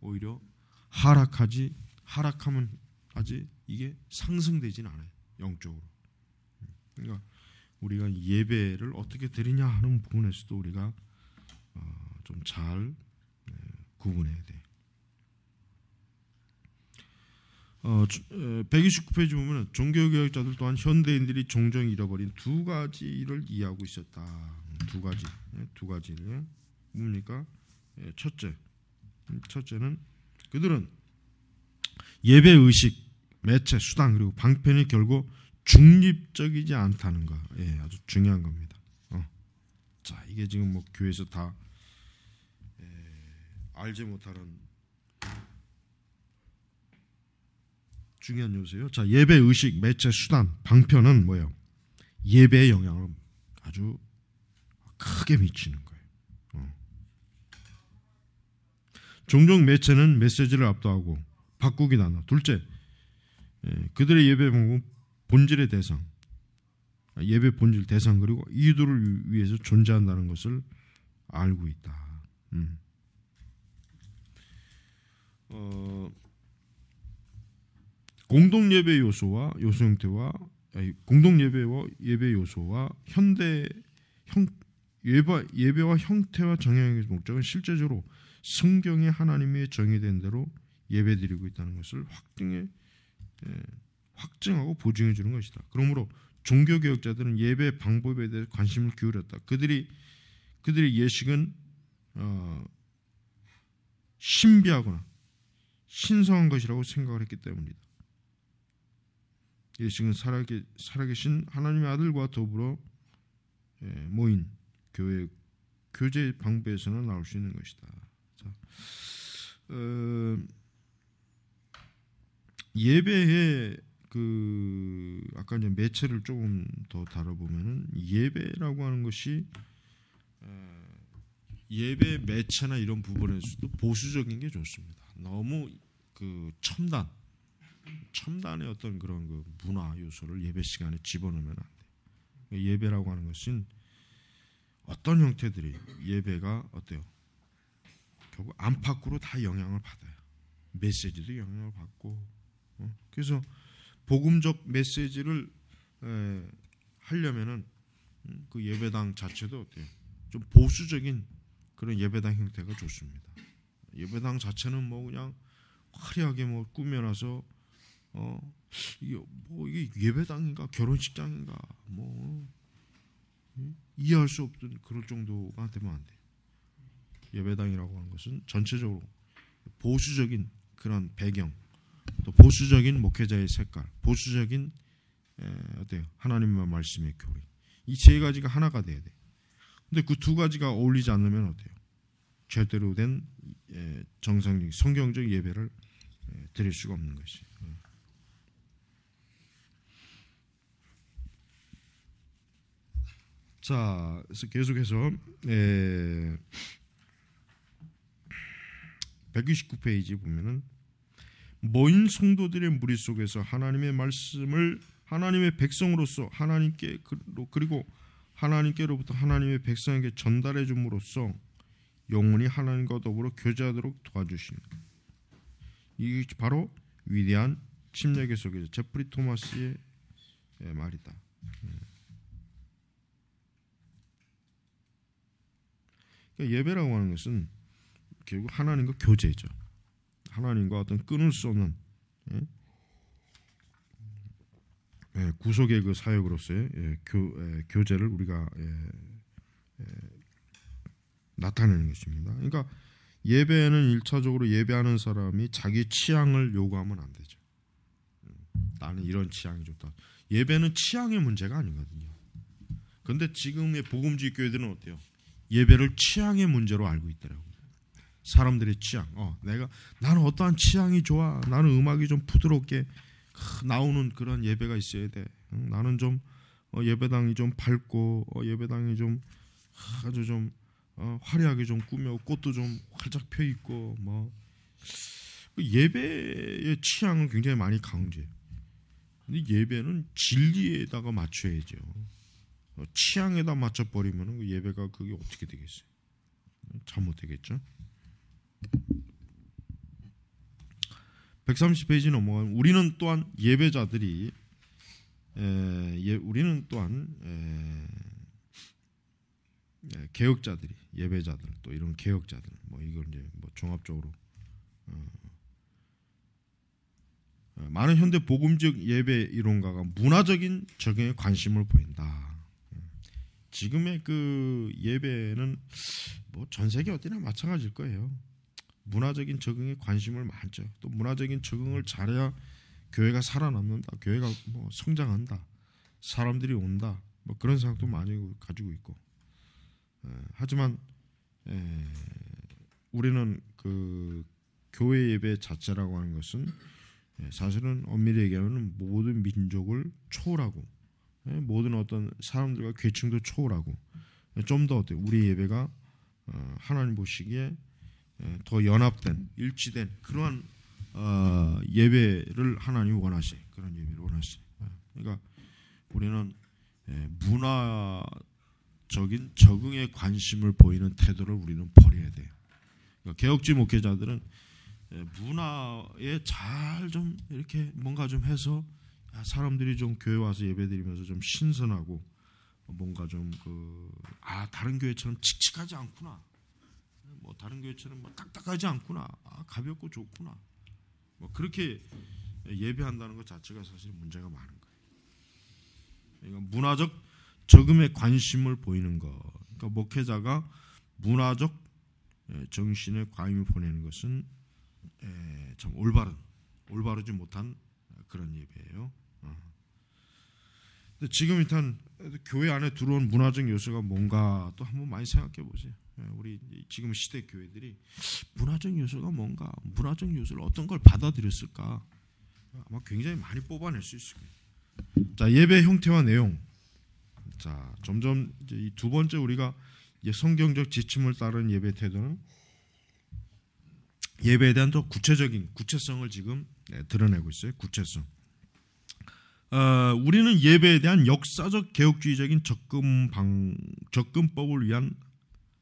오히려 하락하지 하락하면 아직 이게 상승되지는 않아요 영적으로. 그러니까 우리가 예배를 어떻게 드리냐 하는 부분에서도 우리가 어, 좀잘 네, 구분해야 돼요. 어, 129페이지 보면 종교개혁자들 또한 현대인들이 종종 잃어버린 두 가지 를 이해하고 있었다. 음, 두 가지, 예, 두 가지를 뭡니까? 예, 첫째, 음, 첫째는 그들은 예배 의식, 매체, 수단 그리고 방편이 결국 중립적이지 않다는 거, 예, 아주 중요한 겁니다. 어. 자, 이게 지금 뭐 교회에서 다 예, 알지 못하는 중요한 요소예요. 자, 예배 의식, 매체, 수단, 방편은 뭐예요? 예배의 영향을 아주 크게 미치는 거예요. 어. 종종 매체는 메시지를 압도하고 바꾸기 나눠. 둘째, 예, 그들의 예배 방법 본질의 대상, 예배 본질 대상 그리고 이유를 위해서 존재한다는 것을 알고 있다. 음. 어. 공동 예배 요소와 요소 형태와 공동 예배와 예배 요소와 현대 형 예배, 예배와 형태와 정형의 목적은 실제적으로 성경의 하나님의 정의된 대로 예배드리고 있다는 것을 확증해 예, 확증하고 보증해 주는 것이다. 그러므로 종교 개혁자들은 예배 방법에 대해 관심을 기울였다. 그들이 그들의 예식은 어, 신비하거나 신성한 것이라고 생각을 했기 때문이다. 예, 지금 살아계, 살아계신 하나님의 아들과 더불어 예, 모인 교회 교제 방배에서는 나올 수 있는 것이다. 자, 어, 예배의 그 아까 이제 매체를 조금 더 다뤄보면은 예배라고 하는 것이 어, 예배 매체나 이런 부분에서도 보수적인 게 좋습니다. 너무 그 첨단 첨단의 어떤 그런 그 문화 요소를 예배 시간에 집어넣으면 안 돼. 그러니까 예배라고 하는 것은 어떤 형태들이 예배가 어때요? 결국 안팎으로 다 영향을 받아요. 메시지도 영향을 받고 어? 그래서 복음적 메시지를 하려면은 음, 그 예배당 자체도 어때요? 좀 보수적인 그런 예배당 형태가 좋습니다. 예배당 자체는 뭐 그냥 화려하게 뭐 꾸며놔서 어, 이게 뭐 이게 예배당인가 결혼식장인가 뭐 어? 이해할 수 없던 그럴 정도가 되면 안 돼. 예배당이라고 하는 것은 전체적으로 보수적인 그런 배경, 또 보수적인 목회자의 색깔, 보수적인 에, 어때요? 하나님의 말씀의 교리. 이세 가지가 하나가 돼야 돼. 근데 그 두 가지가 어울리지 않으면 어때요? 제대로 된 에, 정상적인 성경적 예배를 에, 드릴 수가 없는 것이. 자, 그래서 계속해서 에, 예. 129페이지 보면은 모인 성도들의 무리 속에서 하나님의 말씀을 하나님의 백성으로서 하나님께 그리고 하나님께로부터 하나님의 백성에게 전달해 줌으로써 영원히 하나님과 더불어 교제하도록 도와주십니다. 이게 바로 위대한 침략의 속에서 제프리 토마스의 예, 말이다. 음. 그러니까 예배라고 하는 것은 결국 하나님과 교제죠. 하나님과 어떤 끊을 수 없는 예? 예, 구속의 그 사역으로서의 예, 교, 예, 교제를 우리가 예, 예, 나타내는 것입니다. 그러니까 예배는 일차적으로 예배하는 사람이 자기 취향을 요구하면 안 되죠. 나는 이런 취향이 좋다. 예배는 취향의 문제가 아니거든요. 그런데 지금의 복음주의 교회들은 어때요? 예배를 취향의 문제로 알고 있더라고요. 사람들의 취향. 어, 내가 나는 어떠한 취향이 좋아. 나는 음악이 좀 부드럽게 나오는 그런 예배가 있어야 돼. 나는 좀 어, 예배당이 좀 밝고 어, 예배당이 좀 아주 좀 어, 화려하게 좀 꾸며 꽃도 좀 활짝 펴 있고 뭐 그 예배의 취향은 굉장히 많이 강조해요. 근데 예배는 진리에다가 맞춰야죠. 취향에다 맞춰버리면 그 예배가 그게 어떻게 되겠어요? 잘못되겠죠. 130페이지 넘어가면 우리는 또한 예배자들이 에, 예, 우리는 또한 에, 예, 개혁자들이 예배자들 또 이런 개혁자들 뭐 이걸 이제 뭐 종합적으로 어, 어 많은 현대 복음적 예배 이론가가 문화적인 적용에 관심을 보인다. 지금의 그 예배는 뭐 전 세계 어디나 마찬가지일 거예요. 문화적인 적응에 관심을 많죠. 또 문화적인 적응을 잘해야 교회가 살아남는다. 교회가 뭐 성장한다. 사람들이 온다. 뭐 그런 생각도 많이 가지고 있고. 에, 하지만 에, 우리는 그 교회 예배 자체라고 하는 것은 사실은 엄밀히 얘기하면 모든 민족을 초월하고 예, 모든 어떤 사람들과 계층도 초월하고 예, 좀더 어때 우리 예배가 어, 하나님 보시기에 예, 더 연합된 일치된 그러한 어, 예배를 하나님 원하시요 그런 예배를 원하시요 그러니까 우리는 문화적인 적응에 관심을 보이는 태도를 우리는 버려야 돼요. 그러니까 개혁지 목회자들은 문화에 잘 좀 이렇게 뭔가 좀 해서 아, 사람들이 좀 교회 와서 예배드리면서 좀 신선하고 뭔가 좀 그 아 다른 교회처럼 칙칙하지 않구나. 뭐 다른 교회처럼 막 뭐 딱딱하지 않구나. 아, 가볍고 좋구나. 뭐 그렇게 예배한다는 것 자체가 사실 문제가 많은 거예요. 그러니까 문화적 적음에 관심을 보이는 것. 그러니까 목회자가 문화적 예, 정신에 관심을 보내는 것은 예, 참 올바른 올바르지 못한 그런 예배예요. 지금 일단 교회 안에 들어온 문화적 요소가 뭔가 또 한번 많이 생각해 보세요. 예, 우리 지금 시대 교회들이 문화적 요소가 뭔가 문화적 요소를 어떤 걸 받아들였을까 아마 굉장히 많이 뽑아낼 수 있을 거예요. 자 예배 형태와 내용. 자 점점 이두 번째 우리가 성경적 지침을 따른 예배 태도는 예배에 대한 더 구체적인 구체성을 지금 네, 드러내고 있어요. 구체성. 어, 우리는 예배에 대한 역사적 개혁주의적인 접근 방 접근법을 위한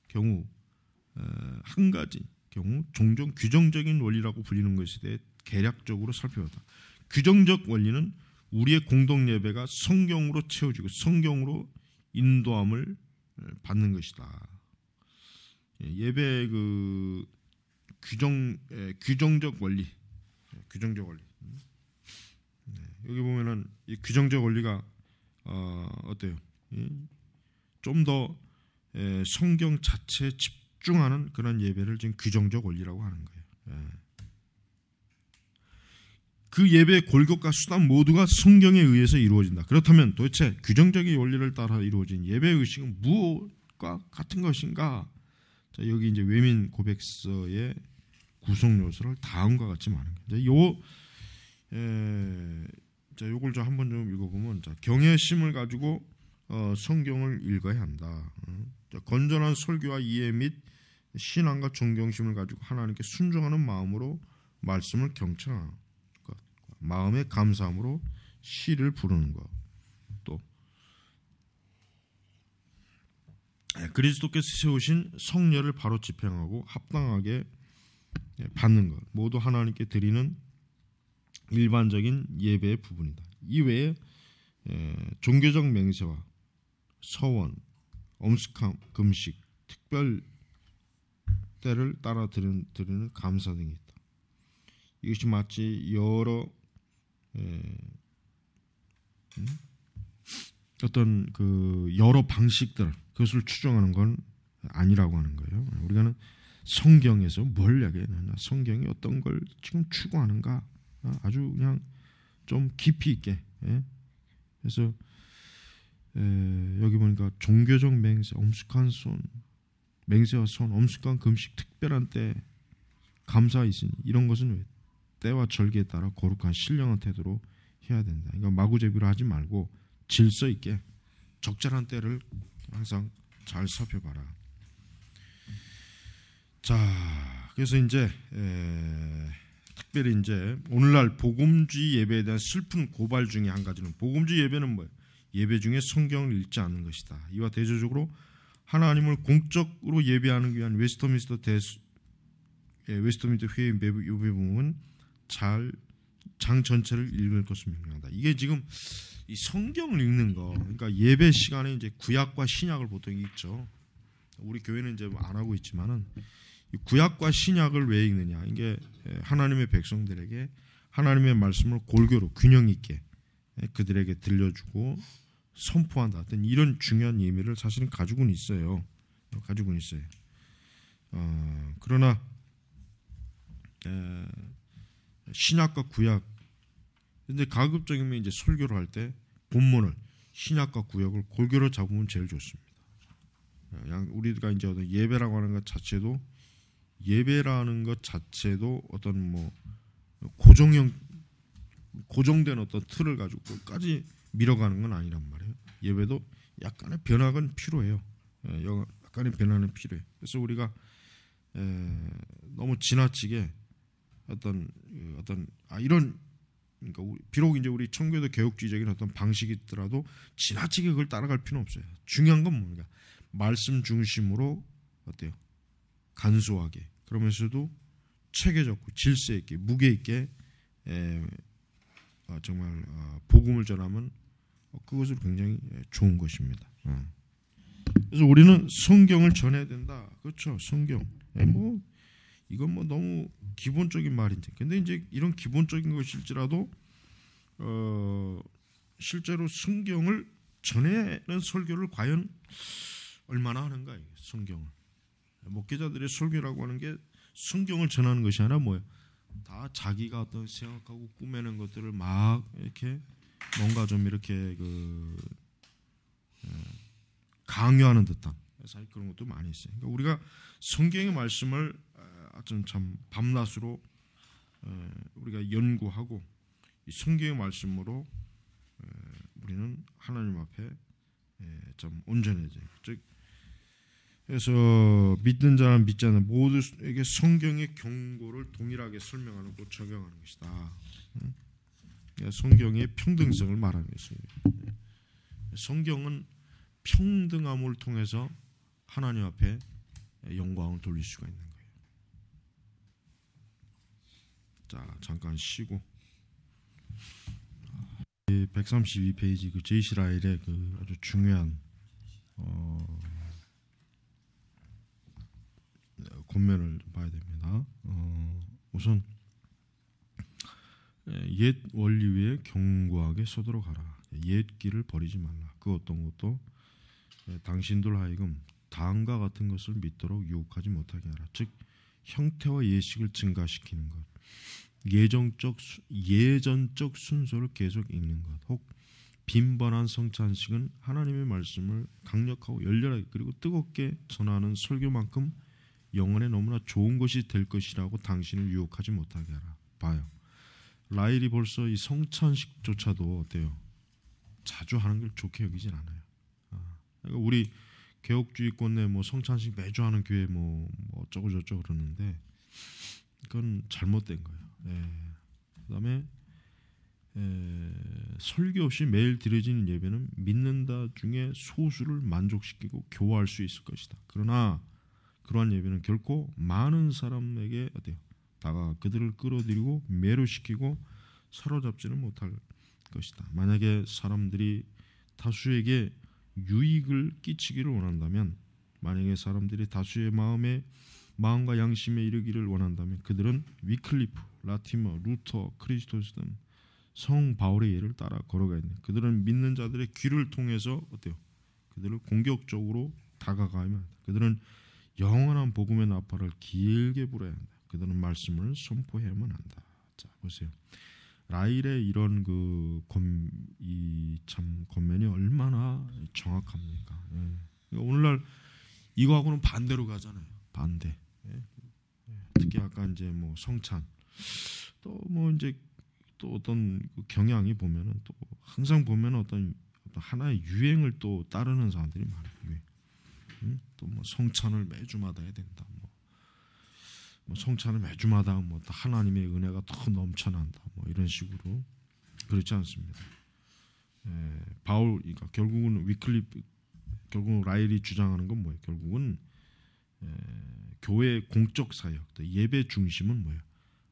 경우 어, 한 가지 경우 종종 규정적인 원리라고 불리는 것에 대해 개략적으로 살펴보다. 규정적 원리는 우리의 공동 예배가 성경으로 채워지고 성경으로 인도함을 받는 것이다. 예, 예배 그 규정 에, 규정적 원리, 예, 규정적 원리. 여기 보면은 이 규정적 원리가 어, 어때요? 좀더 예, 성경 자체에 집중하는 그런 예배를 지금 규정적 원리라고 하는 거예요. 예. 그 예배의 골격과 수단 모두가 성경에 의해서 이루어진다. 그렇다면 도대체 규정적인 원리를 따라 이루어진 예배 의식은 무엇과 같은 것인가? 자, 여기 이제 외민 고백서의 구성 요소를 다음과 같이 말합니다. 요 에, 예, 자, 요걸 좀 한번 좀 읽어보면 자, 경외심을 가지고 어, 성경을 읽어야 한다. 어? 자, 건전한 설교와 이해 및 신앙과 존경심을 가지고 하나님께 순종하는 마음으로 말씀을 경청하는 것, 마음의 감사함으로 시를 부르는 것, 또 예, 그리스도께서 세우신 성례를 바로 집행하고 합당하게 예, 받는 것, 모두 하나님께 드리는 일반적인 예배 부분이다. 이외에 종교적 맹세와 서원, 엄숙함, 금식, 특별 때를 따라 드리는, 드리는 감사 등이 있다. 이것이 마치 여러 에, 음? 어떤 그 여러 방식들 그것을 추정하는 건 아니라고 하는 거예요. 우리가는 성경에서 뭘이야기했느냐 성경이 어떤 걸 지금 추구하는가 어, 아주 그냥 좀 깊이 있게. 예? 그래서 에, 여기 보니까 종교적 맹세, 엄숙한 손, 맹세와 손, 엄숙한 금식, 특별한 때 감사 있으니 이런 것은 왜 때와 절기에 따라 거룩한 신령한 태도로 해야 된다. 그러니까 마구잡이로 하지 말고 질서 있게 적절한 때를 항상 잘 살펴봐라. 자, 그래서 이제 에, 특별히 이제 오늘날 복음주의 예배에 대한 슬픈 고발 중에 한 가지는 복음주의 예배는 뭐예요? 예배 중에 성경을 읽지 않는 것이다. 이와 대조적으로 하나님을 공적으로 예배하는 위한 웨스터민스터 대수 예, 웨스터민스터 회의 요배 부분은 잘 장 전체를 읽을 것을 명령한다. 이게 지금 이 성경을 읽는 거, 그러니까 예배 시간에 이제 구약과 신약을 보통 읽죠. 우리 교회는 이제 뭐 안 하고 있지만은 구약과 신약을 왜 읽느냐? 이게 예, 하나님의 백성들에게 하나님의 말씀을 골고루 균형 있게 예, 그들에게 들려주고 선포한다. 어떤 이런 중요한 의미를 사실은 가지고는 있어요. 가지고는 있어요. 어, 그러나 에, 예, 신약과 구약 근데 가급적이면 이제 설교를 할 때 본문을 신약과 구약을 골고루 잡으면 제일 좋습니다. 우리가 이제 예배라고 하는 것 자체도 예배라는 것 자체도 어떤 뭐 고정형 고정된 어떤 틀을 가지고 끝까지 밀어가는 건 아니란 말이에요. 예배도 약간의 변화는 필요해요. 예, 약간의 변화는 필요해. 그래서 우리가 에, 예, 너무 지나치게 어떤 예, 어떤 아 이런 그러니까 우리, 비록 이제 우리 청교도 개혁주의적인 어떤 방식이 있더라도 지나치게 그걸 따라갈 필요는 없어요. 중요한 건 뭡니까? 말씀 중심으로 어때요? 간소하게 그러면서도 체계적고 질서 있게 무게 있게 에, 어, 정말 어, 복음을 전하면 그것을 굉장히 좋은 것입니다. 어. 그래서 우리는 성경을 전해야 된다. 그렇죠? 성경. 예, 뭐 이건 뭐 너무 기본적인 말인데. 근데 이제 이런 기본적인 것일지라도 어, 실제로 성경을 전해는 설교를 과연 얼마나 하는가? 성경을. 목회자들의 설교라고 하는 게 성경을 전하는 것이 아니라 뭐예요? 다 자기가 어떤 생각하고 꾸며낸 것들을 막 이렇게 뭔가 좀 이렇게 그 예, 강요하는 듯한 사실 그런 것도 많이 있어요. 그러니까 우리가 성경의 말씀을 아좀 참 밤낮으로 예, 우리가 연구하고 이 성경의 말씀으로 예, 우리는 하나님 앞에 좀 온전해져요. 즉 그래서 믿는 자는 믿지 않는 모두에게 성경의 경고를 동일하게 설명하는 고 적용하는 것이다. 그러니까 성경의 평등성을 말하는 것입니다. 성경은 평등함을 통해서 하나님 앞에 영광을 돌릴 수가 있는 거예요. 자, 잠깐 쉬고 132페이지 그 제이시라일의 그 아주 중요한 어 권면을 봐야 됩니다. 어, 우선 예, 옛 원리 위에 견고하게 서들어가라. 옛 길을 버리지 말라. 그 어떤 것도 예, 당신들 하여금 다음과 같은 것을 믿도록 유혹하지 못하게 하라. 즉 형태와 예식을 증가시키는 것, 예정적 예전적 순서를 계속 읽는 것, 혹 빈번한 성찬식은 하나님의 말씀을 강력하고 열렬하게 그리고 뜨겁게 전하는 설교만큼 영혼에 너무나 좋은 것이 될 것이라고 당신을 유혹하지 못하게 하라. 봐요. 라일이 벌써 이 성찬식조차도 어때요? 자주 하는 걸 좋게 여기진 않아요. 아, 그러니까 우리 개혁주의권 내뭐 성찬식 매주 하는 교회 뭐, 뭐 어쩌고 저쩌고 그러는데 그건 잘못된 거예요. 예. 그다음에 에, 예, 설교 없이 매일 드려지는 예배는 믿는다 중에 소수를 만족시키고 교화할 수 있을 것이다. 그러나 그러한 예배는 결코 많은 사람에게 어때요? 다가 그들을 끌어들이고 매료시키고 사로잡지는 못할 것이다. 만약에 사람들이 다수에게 유익을 끼치기를 원한다면 만약에 사람들이 다수의 마음에 마음과 양심에 이르기를 원한다면 그들은 위클리프, 라티머, 뭐 루터, 크리스토스 등성 바울의 예를 따라 걸어가야 돼. 그들은 믿는 자들의 귀를 통해서 어때요? 그들을 공격적으로 다가가야 한다. 그들은 영원한 복음의 나팔을 길게 불어야 한다. 그들은 말씀을 선포해야만 한다. 자 보세요. 라일의 이런 그이참 권면이 얼마나 정확합니까? 예. 오늘날 이거하고는 반대로 가잖아요. 반대. 예. 예. 특히 아까 이제 뭐 성찬 또 뭐 이제 또 어떤 그 경향이 보면은 또 항상 보면 어떤, 어떤 하나의 유행을 또 따르는 사람들이 많아요. 또뭐 성찬을 매주마다 해야 된다. 뭐, 뭐, 성찬을 매주마다 뭐 하나님의 은혜가 더 넘쳐난다. 뭐 이런 식으로 그렇지 않습니다. 예, 바울 그러니까 결국은 위클리 결국 라일이 주장하는 건 뭐예요? 결국은 예, 교회 공적 사역, 예배 중심은 뭐예요?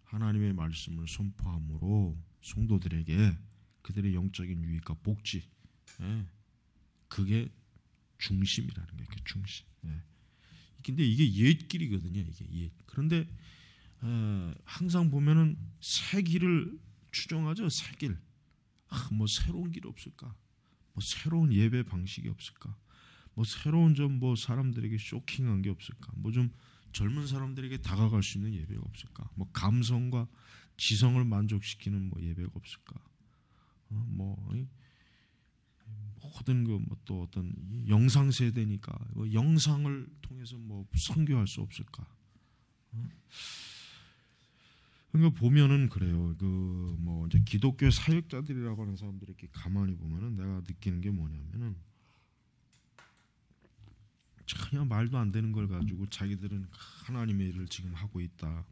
하나님의 말씀을 선포함으로 성도들에게 그들의 영적인 유익과 복지, 예, 그게 중심이라는 거예요. 중심. 예. 근데 이게 옛길이거든요. 이게 옛. 그런데 에, 어, 항상 보면은 새 길을 추종하죠. 새 길. 아, 뭐 새로운 길 없을까? 뭐 새로운 예배 방식이 없을까? 뭐 새로운 좀 뭐 사람들에게 쇼킹한 게 없을까? 뭐 좀 젊은 사람들에게 다가갈 수 있는 예배가 없을까? 뭐 감성과 지성을 만족시키는 뭐 예배가 없을까? 어, 뭐 모든 그또 뭐 어떤 영상 세대니까 뭐 영상을 통해서 뭐 선교할 수 없을까? 어? 그러니까 보면은 그래요. 그 뭐 이제 기독교 사역자들이라고 하는 사람들이 이렇게 가만히 보면은 내가 느끼는 게 뭐냐면은 전혀 말도 안 되는 걸 가지고 자기들은 하나님의 일을 지금 하고 있다.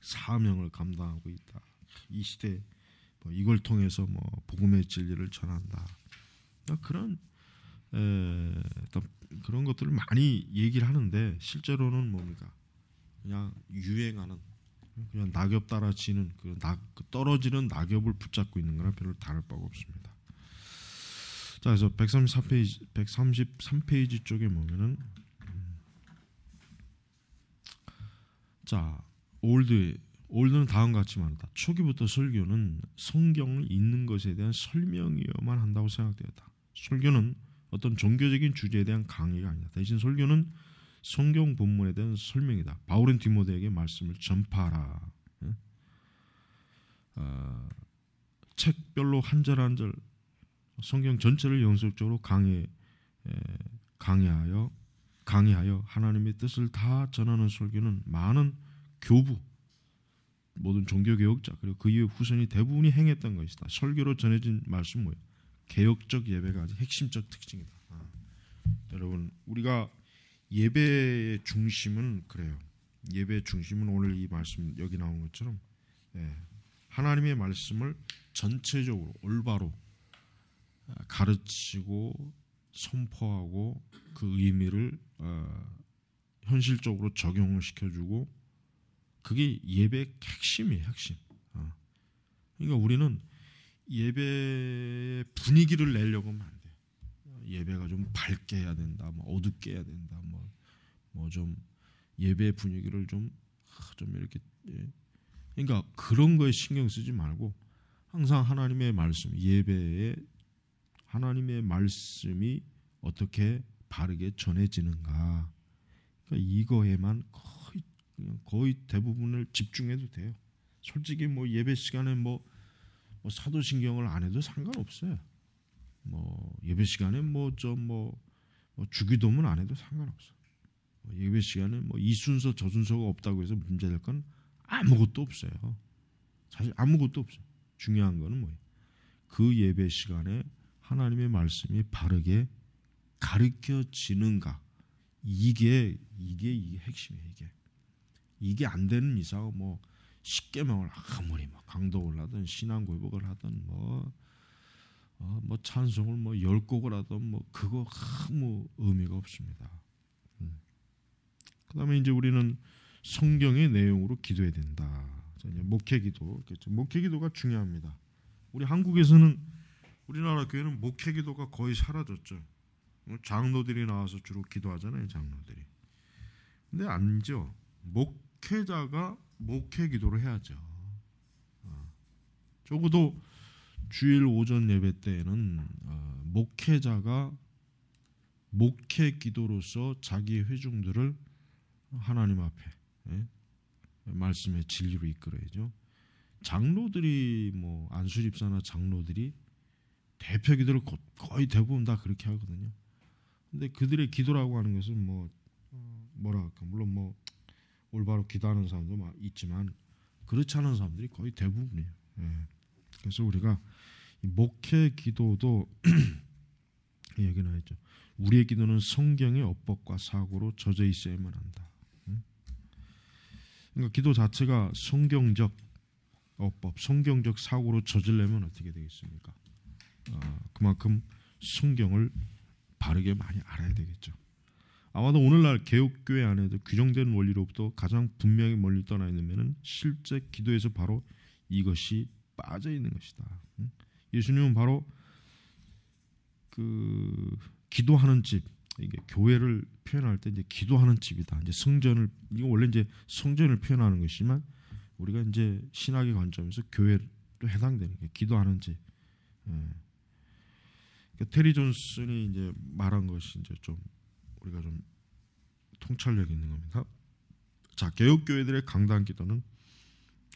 사명을 감당하고 있다. 이 시대 뭐 이걸 통해서 뭐 복음의 진리를 전한다. 아, 그런 에, 어떤 그런 것들을 많이 얘기를 하는데 실제로는 뭡니까 그냥 유행하는 그냥 낙엽 따라 지는 그런 낙, 그 떨어지는 낙엽을 붙잡고 있는 거나 별로 다를 바가 없습니다. 자 그래서 133페이지 133페이지 쪽에 보면은 음, 자 올드 올드는 다음 같이 말한다. 초기부터 설교는 성경을 읽는 것에 대한 설명이어만 한다고 생각되었다. 설교는 어떤 종교적인 주제에 대한 강의가 아니다. 대신 설교는 성경 본문에 대한 설명이다. 바울은 디모데에게 말씀을 전파하라. 어, 책별로 한 절 한 절 성경 전체를 연속적으로 강의 강의하여 강의하여 하나님의 뜻을 다 전하는 설교는 많은 교부 모든 종교 개혁자 그리고 그 이후 후손이 대부분이 행했던 것이다. 설교로 전해진 말씀 뭐예요? 개혁적 예배가 아주 핵심적 특징이다. 아. 여러분 우리가 예배의 중심은 그래요. 예배 중심은 오늘 이 말씀 여기 나온 것처럼 예. 하나님의 말씀을 전체적으로 올바로 아, 가르치고 선포하고 그 의미를 어, 현실적으로 적용을 시켜주고 그게 예배핵심이 핵심 어. 그러니까 우리는 예배 분위기를 내려고 하면 안 돼. 예배가 좀 밝게 해야 된다, 뭐 어둡게 해야 된다, 뭐 뭐 좀 예배 분위기를 좀좀 좀 이렇게 예. 그러니까 그런 거에 신경 쓰지 말고 항상 하나님의 말씀 예배에 하나님의 말씀이 어떻게 바르게 전해지는가 그러니까 이거에만 거의 거의 대부분을 집중해도 돼요. 솔직히 뭐 예배 시간에 뭐뭐 사도신경을 안 해도 상관없어요. 뭐 예배 시간에 뭐 좀뭐 뭐, 주기도문 안 해도 상관없어. 뭐 예배 시간에 뭐이 순서 저 순서가 없다고 해서 문제될 건 아무것도 없어요. 사실 아무것도 없어. 중요한 거는 뭐예요? 그 예배 시간에 하나님의 말씀이 바르게 가르켜지는가 이게 이게 이게 핵심이에요. 이게 이게 안 되는 이상 뭐 십계명을 아무리 뭐 강도 올하든 신앙 고복을 하든 뭐뭐 어, 뭐 찬송을 뭐열 곡을 하든 뭐 그거 아무 의미가 없습니다. 음. 그다음에 이제 우리는 성경의 내용으로 기도해야 된다. 목회기도 그렇죠. 목회기도가 중요합니다. 우리 한국에서는 우리나라 교회는 목회기도가 거의 사라졌죠. 어, 장로들이 나와서 주로 기도하잖아요, 장로들이. 근데 아죠 목회자가 목회 기도를 해야죠. 어. 적어도 주일 오전 예배 때에는 어, 목회자가 목회 기도로서 자기의 회중들을 하나님 앞에 예, 말씀의 진리로 이끌어야죠. 장로들이 뭐 안수집사나 장로들이 대표 기도를 거의 대부분 다 그렇게 하거든요. 근데 그들의 기도라고 하는 것은 뭐 어, 뭐라 까 물론 뭐 올바로 기도하는 사람도 있지만 그렇지 않은 사람들이 거의 대부분이에요. 예. 그래서 우리가 목회 기도도 여기 [clears throat] 나있죠. 우리의 기도는 성경의 어법과 사고로 젖어 있어야만 한다. 그러니까 기도 자체가 성경적 어법, 성경적 사고로 젖으려면 어떻게 되겠습니까? 어, 그만큼 성경을 바르게 많이 알아야 되겠죠. 아마도 오늘날 개혁교회 안에도 규정된 원리로부터 가장 분명히 멀리 떠나 있는 면은 실제 기도에서 바로 이것이 빠져 있는 것이다. 예수님은 바로 그 기도하는 집 이게 교회를 표현할 때 이제 기도하는 집이다. 이제 성전을 이거 원래 이제 성전을 표현하는 것이지만 우리가 이제 신학의 관점에서 교회도 해당되는 게 기도하는 집. 예. 그러니까 테리 존슨이 이제 말한 것이 이제 좀 우리가 좀 통찰력이 있는 겁니다. 자, 개혁 교회들의 강단 기도는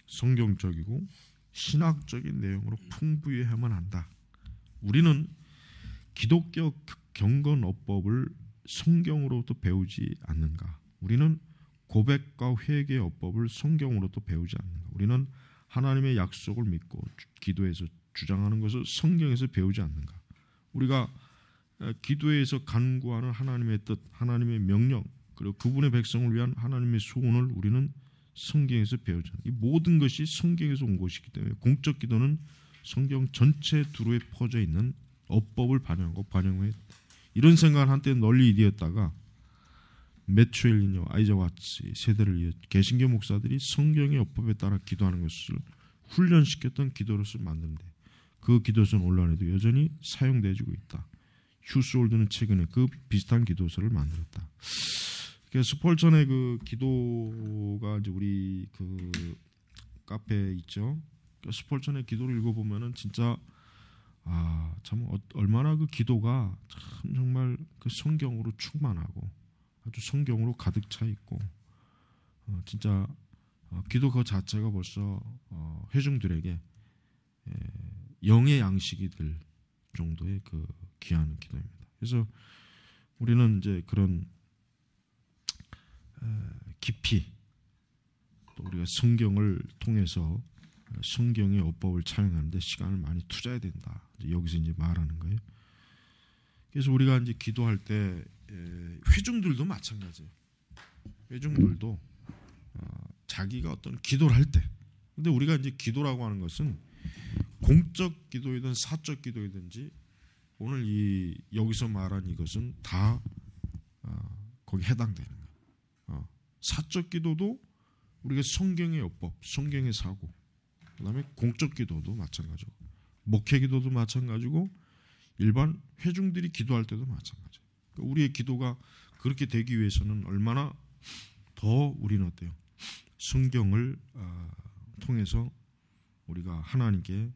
성경적이고 신학적인 내용으로 풍부해야만 한다. 우리는 기독교 경건 어법을 성경으로부 배우지 않는가? 우리는 고백과 회개의 어법을 성경으로부 배우지 않는가? 우리는 하나님의 약속을 믿고 기도해서 주장하는 것을 성경에서 배우지 않는가? 우리가 어, 기도에서 간구하는 하나님의 뜻, 하나님의 명령, 그리고 그분의 백성을 위한 하나님의 소원을 우리는 성경에서 배우죠. 이 모든 것이 성경에서 온 것이기 때문에 공적 기도는 성경 전체 두루에 퍼져 있는 어법을 반영하고 반영해 이런 생각을 한때 널리 이었다가 메추엘리뇨, 아이자 와츠 세대를 위해 개신교 목사들이 성경의 어법에 따라 기도하는 것을 훈련시켰던 기도로서 만든데 그 기도선 온라인에도 여전히 사용되지고 있다. 휴스홀드는 최근에 그 비슷한 기도서를 만들었다. 그래서 폴천의 그 기도가 이제 우리 그 카페 있죠. 스폴천의 기도를 읽어보면은 진짜 아참 어, 얼마나 그 기도가 참 정말 그 성경으로 충만하고 아주 성경으로 가득 차 있고 어, 진짜 어, 기도 그 자체가 벌써 어, 회중들에게 에, 예, 영의 양식이 될 정도의 그 귀하는 기도입니다. 그래서 우리는 이제 그런 깊이 또 우리가 성경을 통해서 성경의 어법을 차용하는데 시간을 많이 투자해야 된다. 이제 여기서 이제 말하는 거예요. 그래서 우리가 이제 기도할 때 회중들도 마찬가지예요. 회중들도 어, 자기가 어떤 기도를 할 때, 근데 우리가 이제 기도라고 하는 것은 공적 기도이든 사적 기도이든지 오늘 이 여기서 말한 이것은 다 어, 거기 해당되는 거예요. 어, 사적 기도도 우리가 성경의 요법, 성경의 사고, 그다음에 공적 기도도 마찬가지고, 목회 기도도 마찬가지고, 일반 회중들이 기도할 때도 마찬가지. 그러니까 우리의 기도가 그렇게 되기 위해서는 얼마나 더 우리는 어때요? 성경을 어, 통해서 우리가 하나님께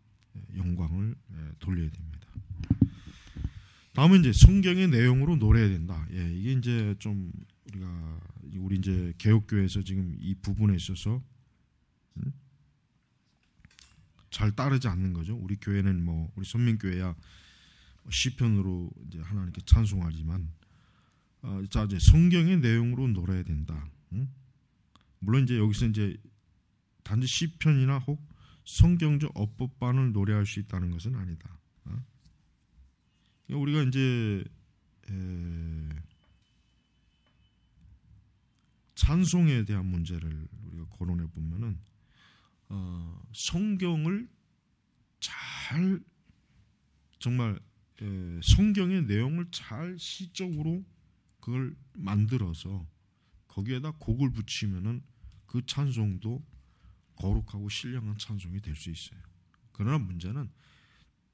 영광을 예, 돌려야 됩니다. 다음은 이제 성경의 내용으로 노래해야 된다. 예, 이게 이제 좀 우리가 우리 이제 개혁교에서 지금 이 부분에 있어서 음? 잘 따르지 않는 거죠. 우리 교회는 뭐 우리 선민교회야 뭐 시편으로 이제 하나님께 찬송하지만 어, 자 이제 성경의 내용으로 노래해야 된다. 음? 물론 이제 여기서 이제 단지 시편이나 혹 성경적 어법반을 노래할 수 있다는 것은 아니다. 우리가 이제 찬송에 대한 문제를 우리가 거론해 보면은 어, 성경을 잘 정말 에, 성경의 내용을 잘 시적으로 그걸 만들어서 거기에다 곡을 붙이면은 그 찬송도 거룩하고 신령한 찬송이 될 수 있어요. 그러나 문제는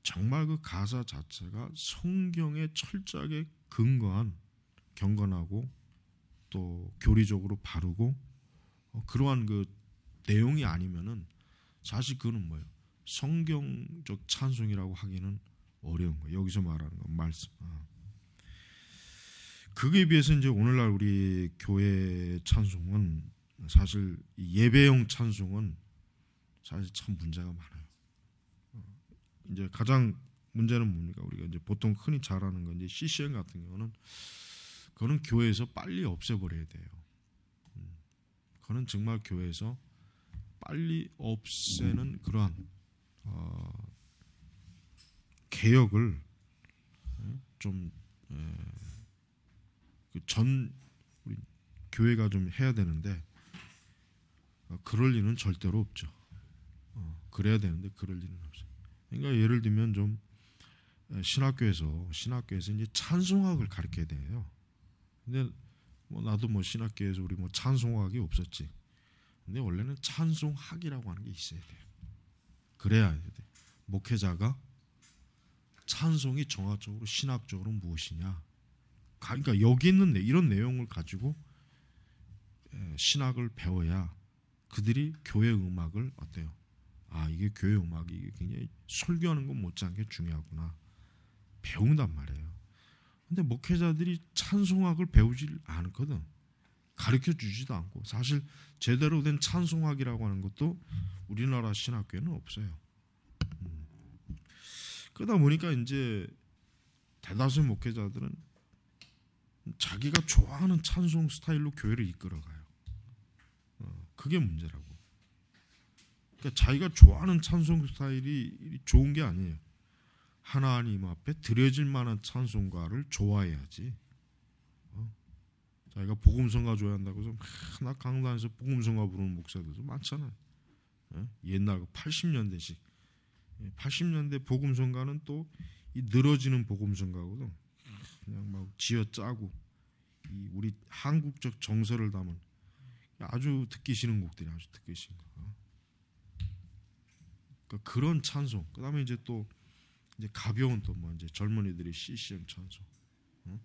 정말 그 가사 자체가 성경에 철저하게 근거한 경건하고 또 교리적으로 바르고 어, 그러한 그 내용이 아니면은 사실 그는 뭐예요? 성경적 찬송이라고 하기는 어려운 거예요. 여기서 말하는 건 말씀. 아. 어. 그에 비해서 이제 오늘날 우리 교회 찬송은 사실 예배용 찬송은 사실 참 문제가 많아요. 이제 가장 문제는 뭡니까 우리가 이제 보통 흔히 잘하는 건 이제 CCM 같은 경우는 그거는 교회에서 빨리 없애버려야 돼요. 음. 그거는 정말 교회에서 빨리 없애는 그러한 어, 개혁을 어, 좀전 그 우리 교회가 좀 해야 되는데 어, 그럴 리는 절대로 없죠. 어, 그래야 되는데 그럴 리는 없죠. 그러니까 예를 들면 좀 신학교에서 신학교에서 이제 찬송학을 가르쳐야 돼요. 근데 뭐 나도 뭐 신학교에서 우리 뭐 찬송학이 없었지. 근데 원래는 찬송학이라고 하는 게 있어야 돼 그래야 돼. 목회자가 찬송이 정확적으로 신학적으로 무엇이냐. 그러니까 여기 있는 이런 내용을 가지고 신학을 배워야 그들이 교회 음악을 어때요? 아 이게 교회 음악이 굉장히 설교하는 건 못지않게 중요하구나 배운단 말이에요. 근데 목회자들이 찬송학을 배우질 않거든. 가르쳐 주지도 않고 사실 제대로 된 찬송학이라고 하는 것도 우리나라 신학교에는 없어요. 음. 그러다 보니까 이제 대다수의 목회자들은 자기가 좋아하는 찬송 스타일로 교회를 이끌어가요. 어, 그게 문제라고. 그러니까 자기가 좋아하는 찬송 스타일이 좋은 게 아니에요. 하나님 앞에 드려질 만한 찬송가를 좋아해야지. 어? 자기가 복음성가 줘야 한다고 해서 나 강단에서 복음성가 부르는 목사들도 많잖아요. 어? 옛날 80년대식 그 80년대 예, 복음성가는 또이 늘어지는 복음성가거든. 그냥 막 지어짜고 우리 한국적 정서를 담은 아주 듣기 싫은 곡들이 아주 듣기 싫은 거. 그러니까 그런 찬송. 그다음에 이제 또 이제 가벼운 또 뭐 이제 젊은이들이 CCM 찬송. 응?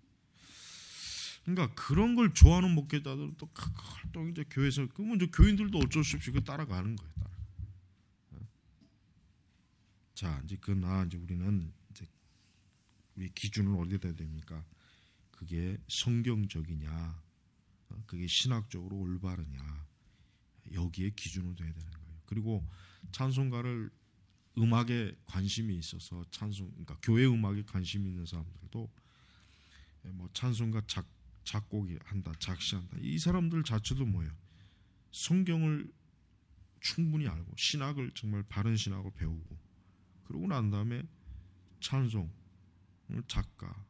그러니까 그런 걸 좋아하는 목회자들은 또 그걸 또 이제 교회에서 그러면 이제 교인들도 어쩔 수 없이 그 따라가는 거예요. 따라. 응? 자 이제 그 나 이제 우리는 이제 우리 기준을 어디다 됩니까? 그게 성경적이냐, 어, 그게 신학적으로 올바르냐 여기에 기준으로 돼야 되는 거예요. 그리고 찬송가를 음악에 관심이 있어서 찬송, 그러니까 교회 음악에 관심 있는 사람들도 예, 뭐 찬송가 작, 작곡이 한다, 작시한다. 이 사람들 자체도 뭐예요? 성경을 충분히 알고 신학을 정말 바른 신학을 배우고 그러고 난 다음에 찬송, 작가,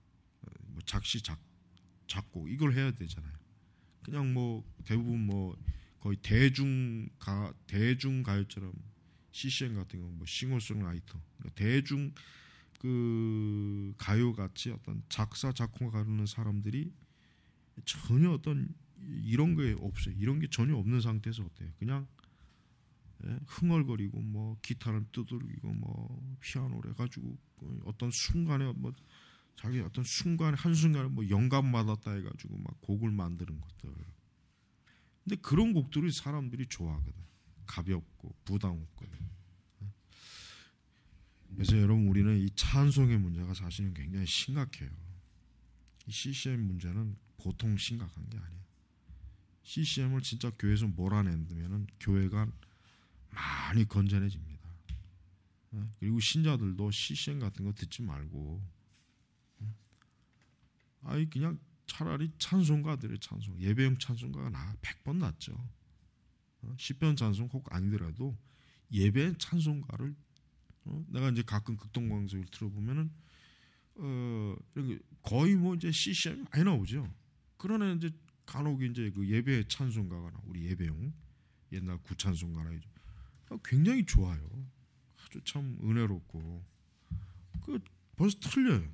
뭐 작시, 작, 작곡 이걸 해야 되잖아요. 그냥 뭐 대부분 뭐 거의 대중가 대중가요처럼 CCM 같은 경우 뭐 싱어송라이터 그러니까 대중 그 가요 같이 어떤 작사 작곡을 가르는 사람들이 전혀 어떤 이런 게 없어요. 이런 게 전혀 없는 상태에서 어때요? 그냥 예, 흥얼거리고 뭐 기타를 두들기고 뭐 피아노를 해가지고 그 어떤 순간에 뭐 자기 어떤 순간 에한 순간에 뭐 영감 받았다 해가지고 막 곡을 만드는 것들. 근데 그런 곡들을 사람들이 좋아하거든. 가볍고 부담 없고 그래서 여러분 우리는 이 찬송의 문제가 사실은 굉장히 심각해요. 이 CCM 문제는 보통 심각한 게 아니에요. CCM을 진짜 교회에서 몰아낸다면 교회가 많이 건전해집니다. 예? 그리고 신자들도 CCM 같은 거 듣지 말고 예? 아이 그냥 차라리 찬송가들의 찬송 예배용 찬송가가 나 100번 낫죠. 시편 어? 찬송 혹 아니더라도 예배 찬송가를 어? 내가 이제 가끔 극동 광석을 들어보면은 어, 거의 뭐 이제 CCM 많이 나오죠. 그러나 이제 간혹 이제 그 예배 찬송가가 나 우리 예배용 옛날 구찬송가 나오죠. 어, 굉장히 좋아요. 아주 참 은혜롭고 그 벌써 틀려요.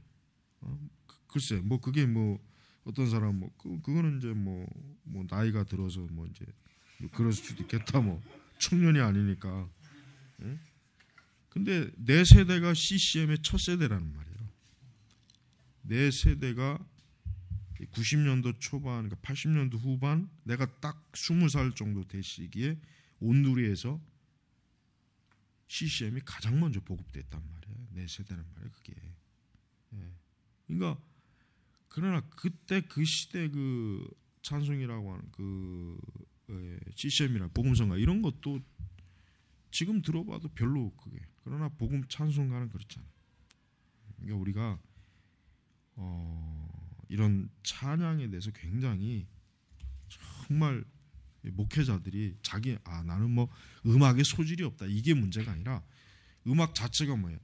어? 그, 글쎄 뭐 그게 뭐 어떤 사람 뭐 그, 그거는 이제 뭐뭐 뭐 나이가 들어서 뭐 이제 뭐 그럴 수도 있겠다 뭐 청년이 아니니까 응? 근데 내 세대가 CCM의 첫 세대라는 말이에요 내 세대가 90년도 초반 그러니까 80년도 후반 내가 딱 20살 정도 되 시기에 온누리에서 CCM이 가장 먼저 보급됐단 말이에요 내 세대란 말이에요 그게 예. 그러니까 그러나 그때 그 시대 그 찬송이라고 하는 그 CCM이나 예, 복음성가 이런 것도 지금 들어봐도 별로 그게 그러나 복음 찬송가는 그렇잖아. 그러니까 우리가 어, 이런 찬양에 대해서 굉장히 정말 목회자들이 자기 아 나는 뭐 음악에 소질이 없다 이게 문제가 아니라 음악 자체가 뭐예요?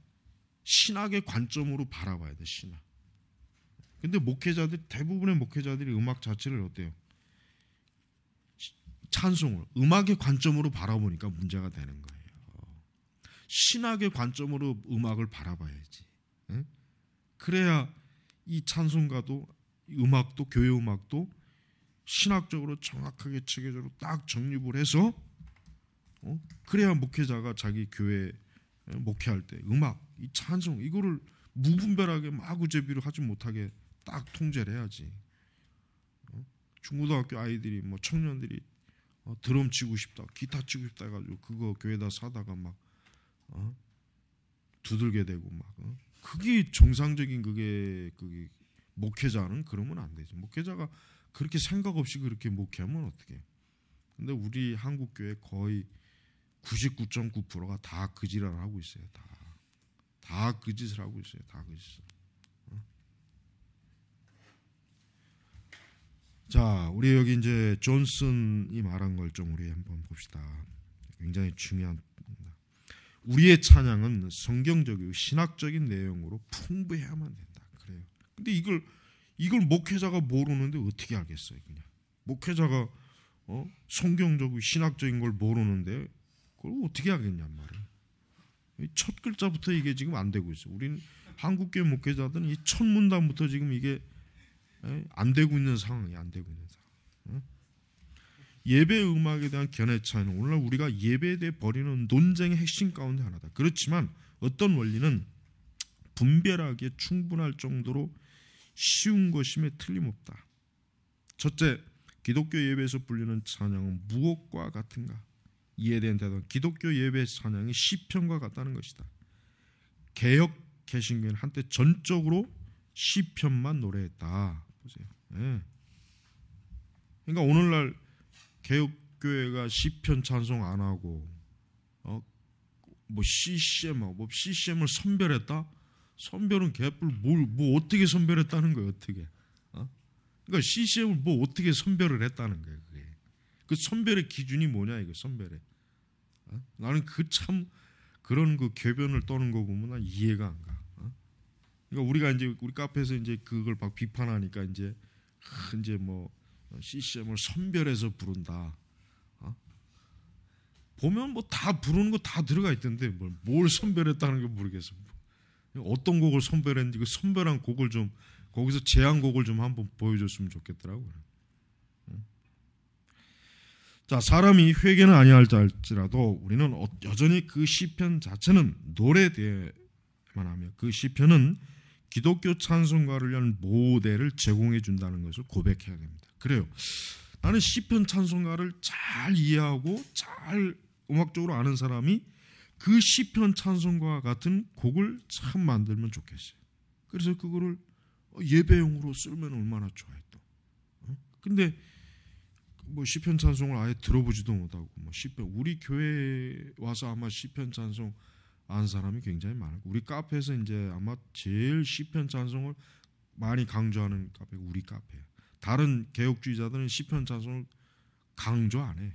신학의 관점으로 바라봐야 돼 신학. 근데 목회자들 대부분의 목회자들이 음악 자체를 어때요? 찬송을 음악의 관점으로 바라보니까 문제가 되는 거예요. 신학의 관점으로 음악을 바라봐야지. 그래야 이 찬송가도 음악도 교회 음악도 신학적으로 정확하게 체계적으로 딱 정립을 해서 어? 그래야 목회자가 자기 교회 어, 목회할 때 음악, 이 찬송 이거를 무분별하게 마구제비로 하지 못하게 딱 통제를 해야지. 어? 중고등학교 아이들이 뭐 청년들이 어, 드럼 치고 싶다, 기타 치고 싶다 해가지고 그거 교회다 사다가 막 어? 두들게 되고 막 어? 그게 정상적인 그게 그게 목회자는 그러면 안 되지. 목회자가 그렇게 생각 없이 그렇게 목회하면 어떻게? 근데 우리 한국 교회 거의 99.9%가 다그지을 하고 있어요. 다. 다 그 짓을 하고 있어요. 다 그 짓을. 자, 우리 여기 이제 존슨이 말한 걸 좀 우리 한번 봅시다. 굉장히 중요한 우리의 찬양은 성경적이고 신학적인 내용으로 풍부해야만 된다. 그래요. 근데 이걸 이걸 목회자가 모르는데 어떻게 알겠어요, 그냥. 목회자가 어? 성경적이고 신학적인 걸 모르는데 그걸 어떻게 하겠냐 말이에요. 첫 글자부터 이게 지금 안 되고 있어. 우리는 한국교회 목회자들은 이첫 문단부터 지금 이게 예? 안 되고 있는 상황이 안 되고 있는 상황. 예배 음악에 대한 견해 차이는 오늘날 우리가 예배에 대해 벌이는 논쟁의 핵심 가운데 하나다. 그렇지만 어떤 원리는 분별하기에 충분할 정도로 쉬운 것임에 틀림없다. 첫째, 기독교 예배에서 불리는 찬양은 무엇과 같은가? 이에 대한 대답은 기독교 예배 찬양이 시편과 같다는 것이다. 개혁 개신교는 한때 전적으로 시편만 노래했다. 보세요. 네. 그러니까 오늘날 개혁교회가 시편 찬송 안 하고 어, 뭐 CCM 뭐 CCM을 선별했다? 선별은 개뿔 뭘뭐 어떻게 선별했다는 거예요? 어떻게? 어? 그러니까 CCM을 뭐 어떻게 선별을 했다는 거예요? 그게 그 선별의 기준이 뭐냐 이거 선별의 어? 나는 그 참 그런 그 개변을 떠는 거 보면 난 이해가 안 가. 그러니까 우리가 이제 우리 카페에서 이제 그걸 막 비판하니까 이제 하, 이제 뭐 CCM을 어, 선별해서 부른다. 어? 보면 뭐 다 부르는 거 다 들어가 있던데 뭘, 선별했다는 게 모르겠어. 어떤 곡을 선별했는지 그 선별한 곡을 좀 거기서 제한 곡을 좀 한번 보여줬으면 좋겠더라고요. 자, 사람이 회개는 아니할 지라도 우리는 어, 여전히 그 시편 자체는 노래대만 하며 그 시편은 기독교 찬송가를 위한 모델을 제공해 준다는 것을 고백해야 됩니다. 그래요. 나는 시편 찬송가를 잘 이해하고 잘 음악적으로 아는 사람이 그 시편 찬송가와 같은 곡을 참 만들면 좋겠어요. 그래서 그거를 예배용으로 쓰면 얼마나 좋아요 또. 근데 뭐 시편 찬송을 아예 들어보지도 못하고 뭐 시편 우리 교회 와서 아마 시편 찬송 아는 사람이 굉장히 많아요. 우리 카페에서 이제 아마 제일 시편 찬송을 많이 강조하는 카페가 우리 카페 다른 개혁주의자들은 시편 찬송을 강조 안 해.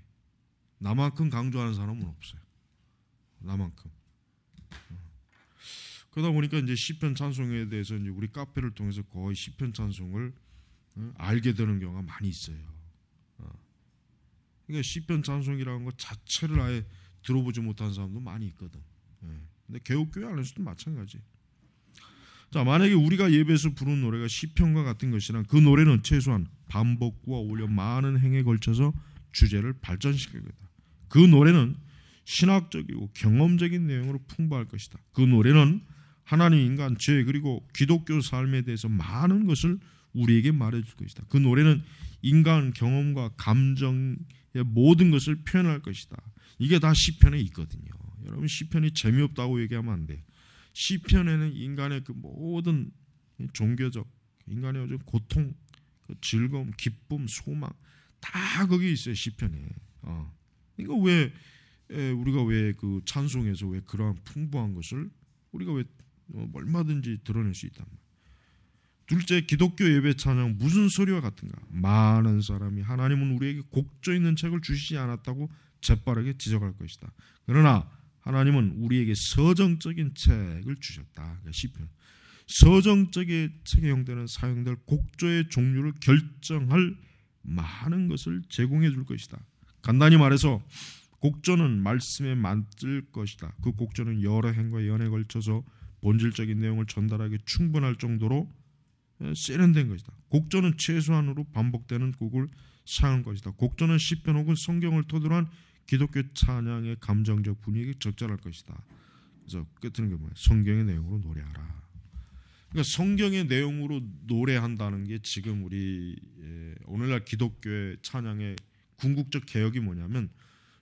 나만큼 강조하는 사람은 없어요. 나만큼. 어. 그러다 보니까 이제 시편 찬송에 대해서 이제 우리 카페를 통해서 거의 시편 찬송을 어, 알게 되는 경우가 많이 있어요. 어. 그러니까 시편 찬송이라는 것 자체를 아예 들어보지 못한 사람도 많이 있거든. 근데 개혁교회 안에서도 마찬가지. 자, 만약에 우리가 예배에서 부르는 노래가 시편과 같은 것이란 그 노래는 최소한 반복과 오히려 많은 행에 걸쳐서 주제를 발전시킬 거다. 그 노래는 신학적이고 경험적인 내용으로 풍부할 것이다. 그 노래는 하나님 인간 죄 그리고 기독교 삶에 대해서 많은 것을 우리에게 말해줄 것이다. 그 노래는 인간 경험과 감정의 모든 것을 표현할 것이다. 이게 다 시편에 있거든요. 여러분 시편이 재미없다고 얘기하면 안 돼요. 시편에는 인간의 그 모든 종교적 인간의 요 고통, 그 즐거움, 기쁨, 소망 다 거기 있어요 시편에. 어. 이거 왜 에, 우리가 왜 그 찬송에서 왜 그러한 풍부한 것을 우리가 왜 어, 얼마든지 드러낼 수 있단 말 둘째 기독교 예배 찬양 무슨 소리와 같은가? 많은 사람이 하나님은 우리에게 곡조 있는 책을 주시지 않았다고 재빠르게 지적할 것이다. 그러나 하나님은 우리에게 서정적인 책을 주셨다. 그 시편. 서정적인 책의 형태는 사용될 곡조의 종류를 결정할 많은 것을 제공해 줄 것이다. 간단히 말해서 곡조는 말씀에 만들 것이다. 그 곡조는 여러 행과 연에 걸쳐서 본질적인 내용을 전달하기 충분할 정도로 예, 세련된 것이다. 곡조는 최소한으로 반복되는 곡을 사용한 것이다. 곡조는 시편 혹은 성경을 토대로 한 기독교 찬양의 감정적 분위기 적절할 것이다. 그래서 끝은 게뭐예 성경의 내용으로 노래하라. 그러니까 성경의 내용으로 노래한다는 게 지금 우리 예, 오늘날 기독교의 찬양의 궁극적 개혁이 뭐냐면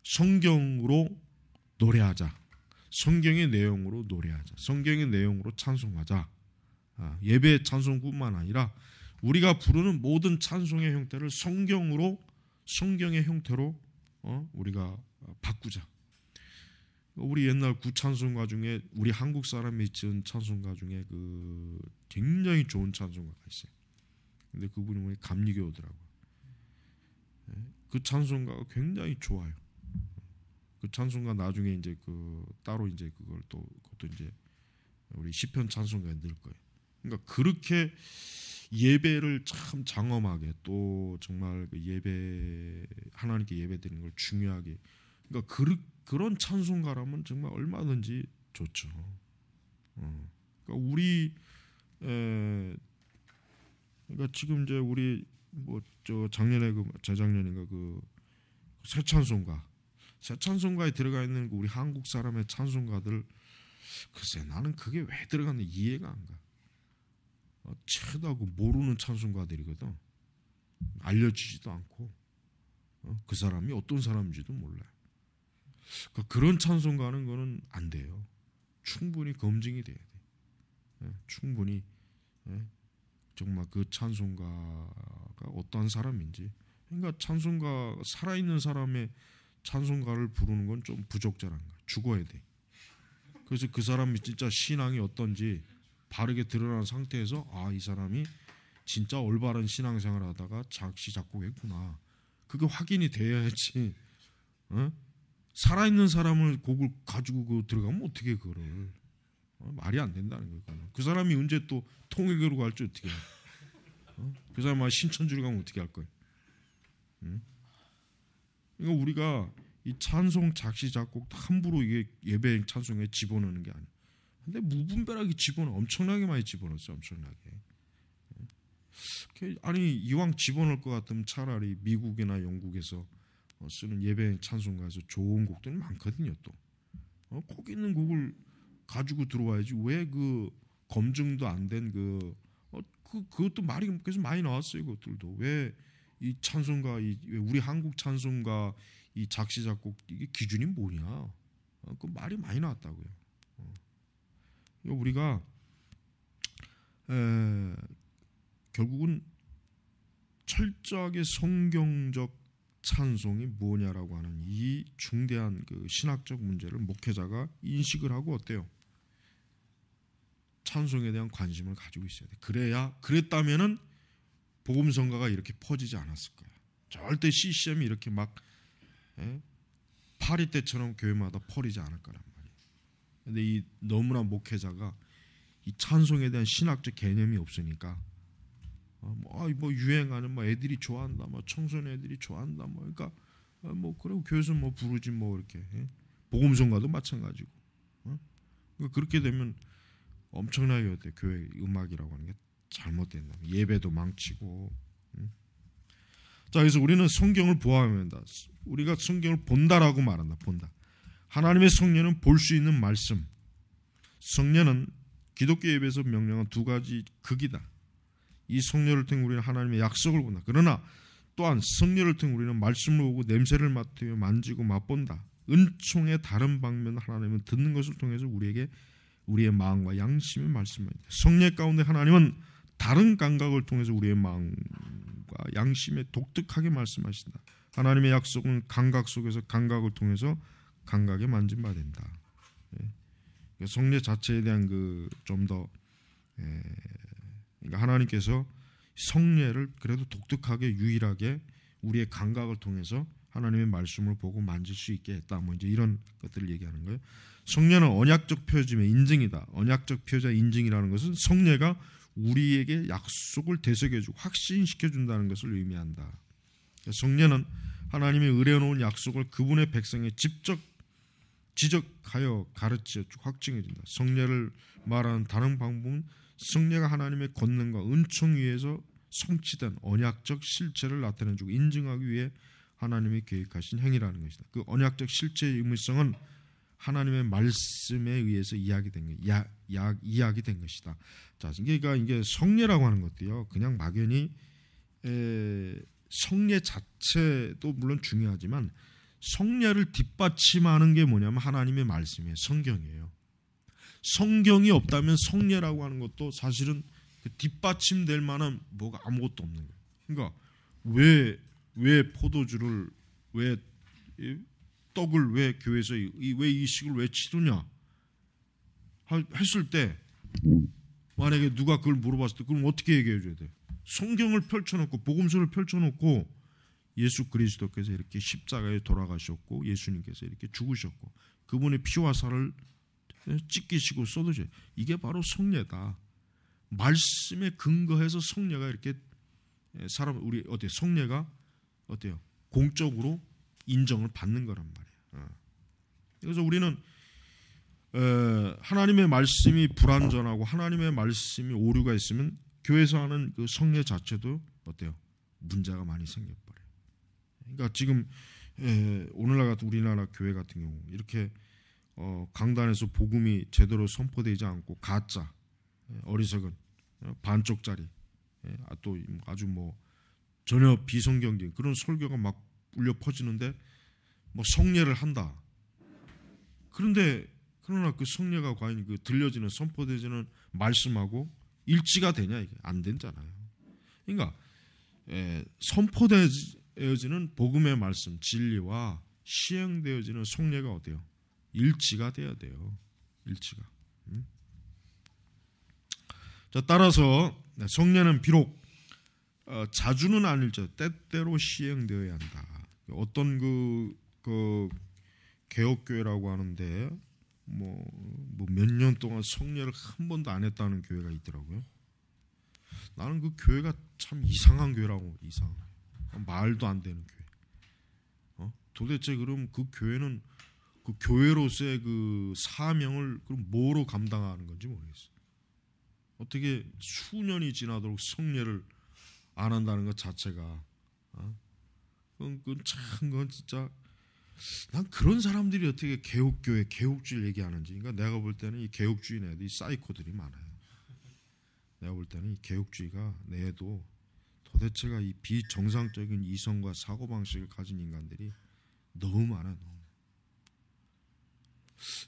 성경으로 노래하자. 성경의 내용으로 노래하자. 성경의 내용으로 찬송하자. 아, 예배 찬송뿐만 아니라 우리가 부르는 모든 찬송의 형태를 성경으로 성경의 형태로 어? 우리가 바꾸자. 우리 옛날 구찬송가 중에 우리 한국 사람이 지은 찬송가 중에 그 굉장히 좋은 찬송가가 있어요. 근데 그분이 뭐감리교더라고그 예? 찬송가가 굉장히 좋아요. 그 찬송가 나중에 이제 그 따로 이제 그걸 또 그것도 이제 우리 시편 찬송가에 넣을 거예요. 그러니까 그렇게 예배를 참 장엄하게 또 정말 그 예배 하나님께 예배드리는 걸 중요하게 그러니까 그, 그런 찬송가라면 정말 얼마든지 좋죠. 어. 그러니까 우리 에, 그러니까 지금 이제 우리 뭐 저 작년에 그 재작년인가 그 새 찬송가 새 찬송가에 들어가 있는 그 우리 한국 사람의 찬송가들 글쎄 나는 그게 왜 들어갔는지 이해가 안 가. 최다고 어, 모르는 찬송가들이거든. 알려지지도 않고 어, 그 사람이 어떤 사람인지도 몰라요. 그러니까 그런 찬송가는 거는 안 돼요. 충분히 검증이 돼야 돼. 예, 충분히 예, 정말 그 찬송가가 어떠 사람인지. 그러니까 찬송가 살아있는 사람의 찬송가를 부르는 건 좀 부적절한 거야. 죽어야 돼. 그래서 그 사람이 진짜 신앙이 어떤지 바르게 드러난 상태에서 아 이 사람이 진짜 올바른 신앙생활 하다가 작시 작곡했구나. 그게 확인이 돼야지. 어? 살아있는 사람을 곡을 가지고 그 들어가면 어떻게 그거를 어? 말이 안 된다는 거예요. 그 사람이 언제 또 통일교로 갈지 어떻게? 어? 그 사람이 신천지로 가면 어떻게 할 거예요? 응? 그니까 우리가 이 찬송 작시 작곡 함부로 이게 예배 찬송에 집어넣는 게 아니에요. 근데 무분별하게 집어넣 어 엄청나게 많이 집어넣었어 요 엄청나게. 예. 그, 아니 이왕 집어넣을 것 같으면 차라리 미국이나 영국에서 어, 쓰는 예배 찬송 가서 에 좋은 곡들 이 많거든요 또. 어, 꼭 있는 곡을 가지고 들어와야지 왜 그 검증도 안 된그 어, 그, 그것도 말이 계속 많이 나왔어요 그것들도 왜 이 찬송가 이왜 우리 한국 찬송가 이 작시 작곡 이게 기준이 뭐냐 어, 그 말이 많이 나왔다고요. 우리가 에, 결국은 철저하게 성경적 찬송이 뭐냐라고 하는 이 중대한 그 신학적 문제를 목회자가 인식을 하고 어때요? 찬송에 대한 관심을 가지고 있어야 돼. 그래야 그랬다면은 복음 성가가 이렇게 퍼지지 않았을 거야. 절대 CCM이 이렇게 막 예? 파리 때처럼 교회마다 퍼리지 않을 거란 말이야. 근데 이 너무나 목회자가 이 찬송에 대한 신학적 개념이 없으니까 어, 뭐, 아, 뭐 유행하는 뭐 애들이 좋아한다, 뭐 청소년 애들이 좋아한다, 뭐 그러니까 어, 뭐그고 교회에서 뭐 부르지 뭐 이렇게 예? 복음성가도 마찬가지고 어? 그러니까 그렇게 되면 엄청나게 어때 교회 음악이라고 하는 게 잘못된다 예배도 망치고 응? 자 그래서 우리는 성경을 보아야 된다 우리가 성경을 본다라고 말한다 본다 하나님의 성령는볼 수 있는 말씀. 성령은 기독교 예배에서 명령한 두 가지 극이다. 이 성령을 통해 우리는 하나님의 약속을 본다. 그러나 또한 성령을 통해 우리는 말씀을 보고 냄새를 맡으며 만지고 맛본다. 은총의 다른 방면 하나님은 듣는 것을 통해서 우리에게 우리의 마음과 양심의 말씀을 성령 가운데 하나님은 다른 감각을 통해서 우리의 마음과 양심에 독특하게 말씀하신다. 하나님의 약속은 감각 속에서 감각을 통해서 감각에 만진바 된다. 예. 그러니까 성례 자체에 대한 그 좀더 예. 그러니까 하나님께서 성례를 그래도 독특하게 유일하게 우리의 감각을 통해서 하나님의 말씀을 보고 만질 수 있게 했다. 뭐 이제 이런 것들을 얘기하는 거예요. 성례는 언약적 표짐의 인증이다. 언약적 표자 인증이라는 것은 성례가 우리에게 약속을 되새겨주고 확신시켜 준다는 것을 의미한다. 성례는 하나님이 의뢰놓은 약속을 그분의 백성에 직접 지적하여 가르쳐 확증해 준다. 성례를 말하는 다른 방법은 성례가 하나님의 권능과 은총 위에서 성취된 언약적 실체를 나타내주고 인증하기 위해 하나님이 계획하신 행위라는 것이다. 그 언약적 실체의 의무성은 하나님의 말씀에 의해서 이야기된 야, 야, 이야기된 것이다. 자, 그러니까 이게 성례라고 하는 것도요. 그냥 막연히 에, 성례 자체도 물론 중요하지만 성례를 뒷받침하는 게 뭐냐면 하나님의 말씀이에요. 성경이에요. 성경이 없다면 성례라고 하는 것도 사실은 그 뒷받침될 만한 뭐가 아무것도 없는 거예요. 그러니까 왜 왜 포도주를 왜 떡을 왜 교회에서 왜 이식을 왜 치르냐 했을 때 만약에 누가 그걸 물어봤을 때 그럼 어떻게 얘기해 줘야 돼? 성경을 펼쳐놓고 복음서를 펼쳐놓고 예수 그리스도께서 이렇게 십자가에 돌아가셨고 예수님께서 이렇게 죽으셨고 그분의 피와 살을 찢기시고 쏟으셔 이게 바로 성례다. 말씀에 근거해서 성례가 이렇게 사람 우리 어때 성례가 어때요? 공적으로 인정을 받는 거란 말이에 어. 그래서 우리는 하나님의 말씀이 불완전하고 하나님의 말씀이 오류가 있으면 교회에서 하는 그 성례 자체도 어때요? 문제가 많이 생겨 그러니까 지금 에, 예, 오늘날 같은 우리나라 교회 같은 경우 이렇게 어, 강단에서 복음이 제대로 선포되지 않고 가짜 예, 어리석은 어, 반쪽짜리 에, 예, 아, 또 음, 아주 뭐 전혀 비성경적인 그런 설교가 막 울려 퍼지는데 뭐 성례를 한다. 그런데 그러나 그 성례가 과연 그 들려지는 선포되지는 말씀하고 일치가 되냐 이게 안 된잖아요. 그러니까 에, 선포되지 이어지는 복음의 말씀, 진리와 시행되어지는 속례가 어때요? 일치가 돼야 돼요. 일치가. 음? 자, 따라서 네, 속례는 비록 어, 자주는 아닐지 때때로 시행되어야 한다. 어떤 그, 그 개혁교회라고 하는데 뭐몇년 뭐 동안 성례를 한 번도 안 했다는 교회가 있더라고요. 나는 그 교회가 참 이상한 교회라고 이상. 말도 안 되는 교회. 어? 도대체 그럼 그 교회는 그 교회로서의 그 사명을 그럼 뭐로 감당하는 건지 모르겠어. 어떻게 수년이 지나도록 성례를 안 한다는 것 자체가 어? 그참건 진짜 난 그런 사람들이 어떻게 개혁교회 개혁주의 얘기하는지 그러니까 내가 볼 때는 이 개혁주의 내도이 사이코들이 많아요. 내가 볼 때는 이 개혁주의가 내도 도대체가 이 비정상적인 이성과 사고방식을 가진 인간들이 너무 많아 너무.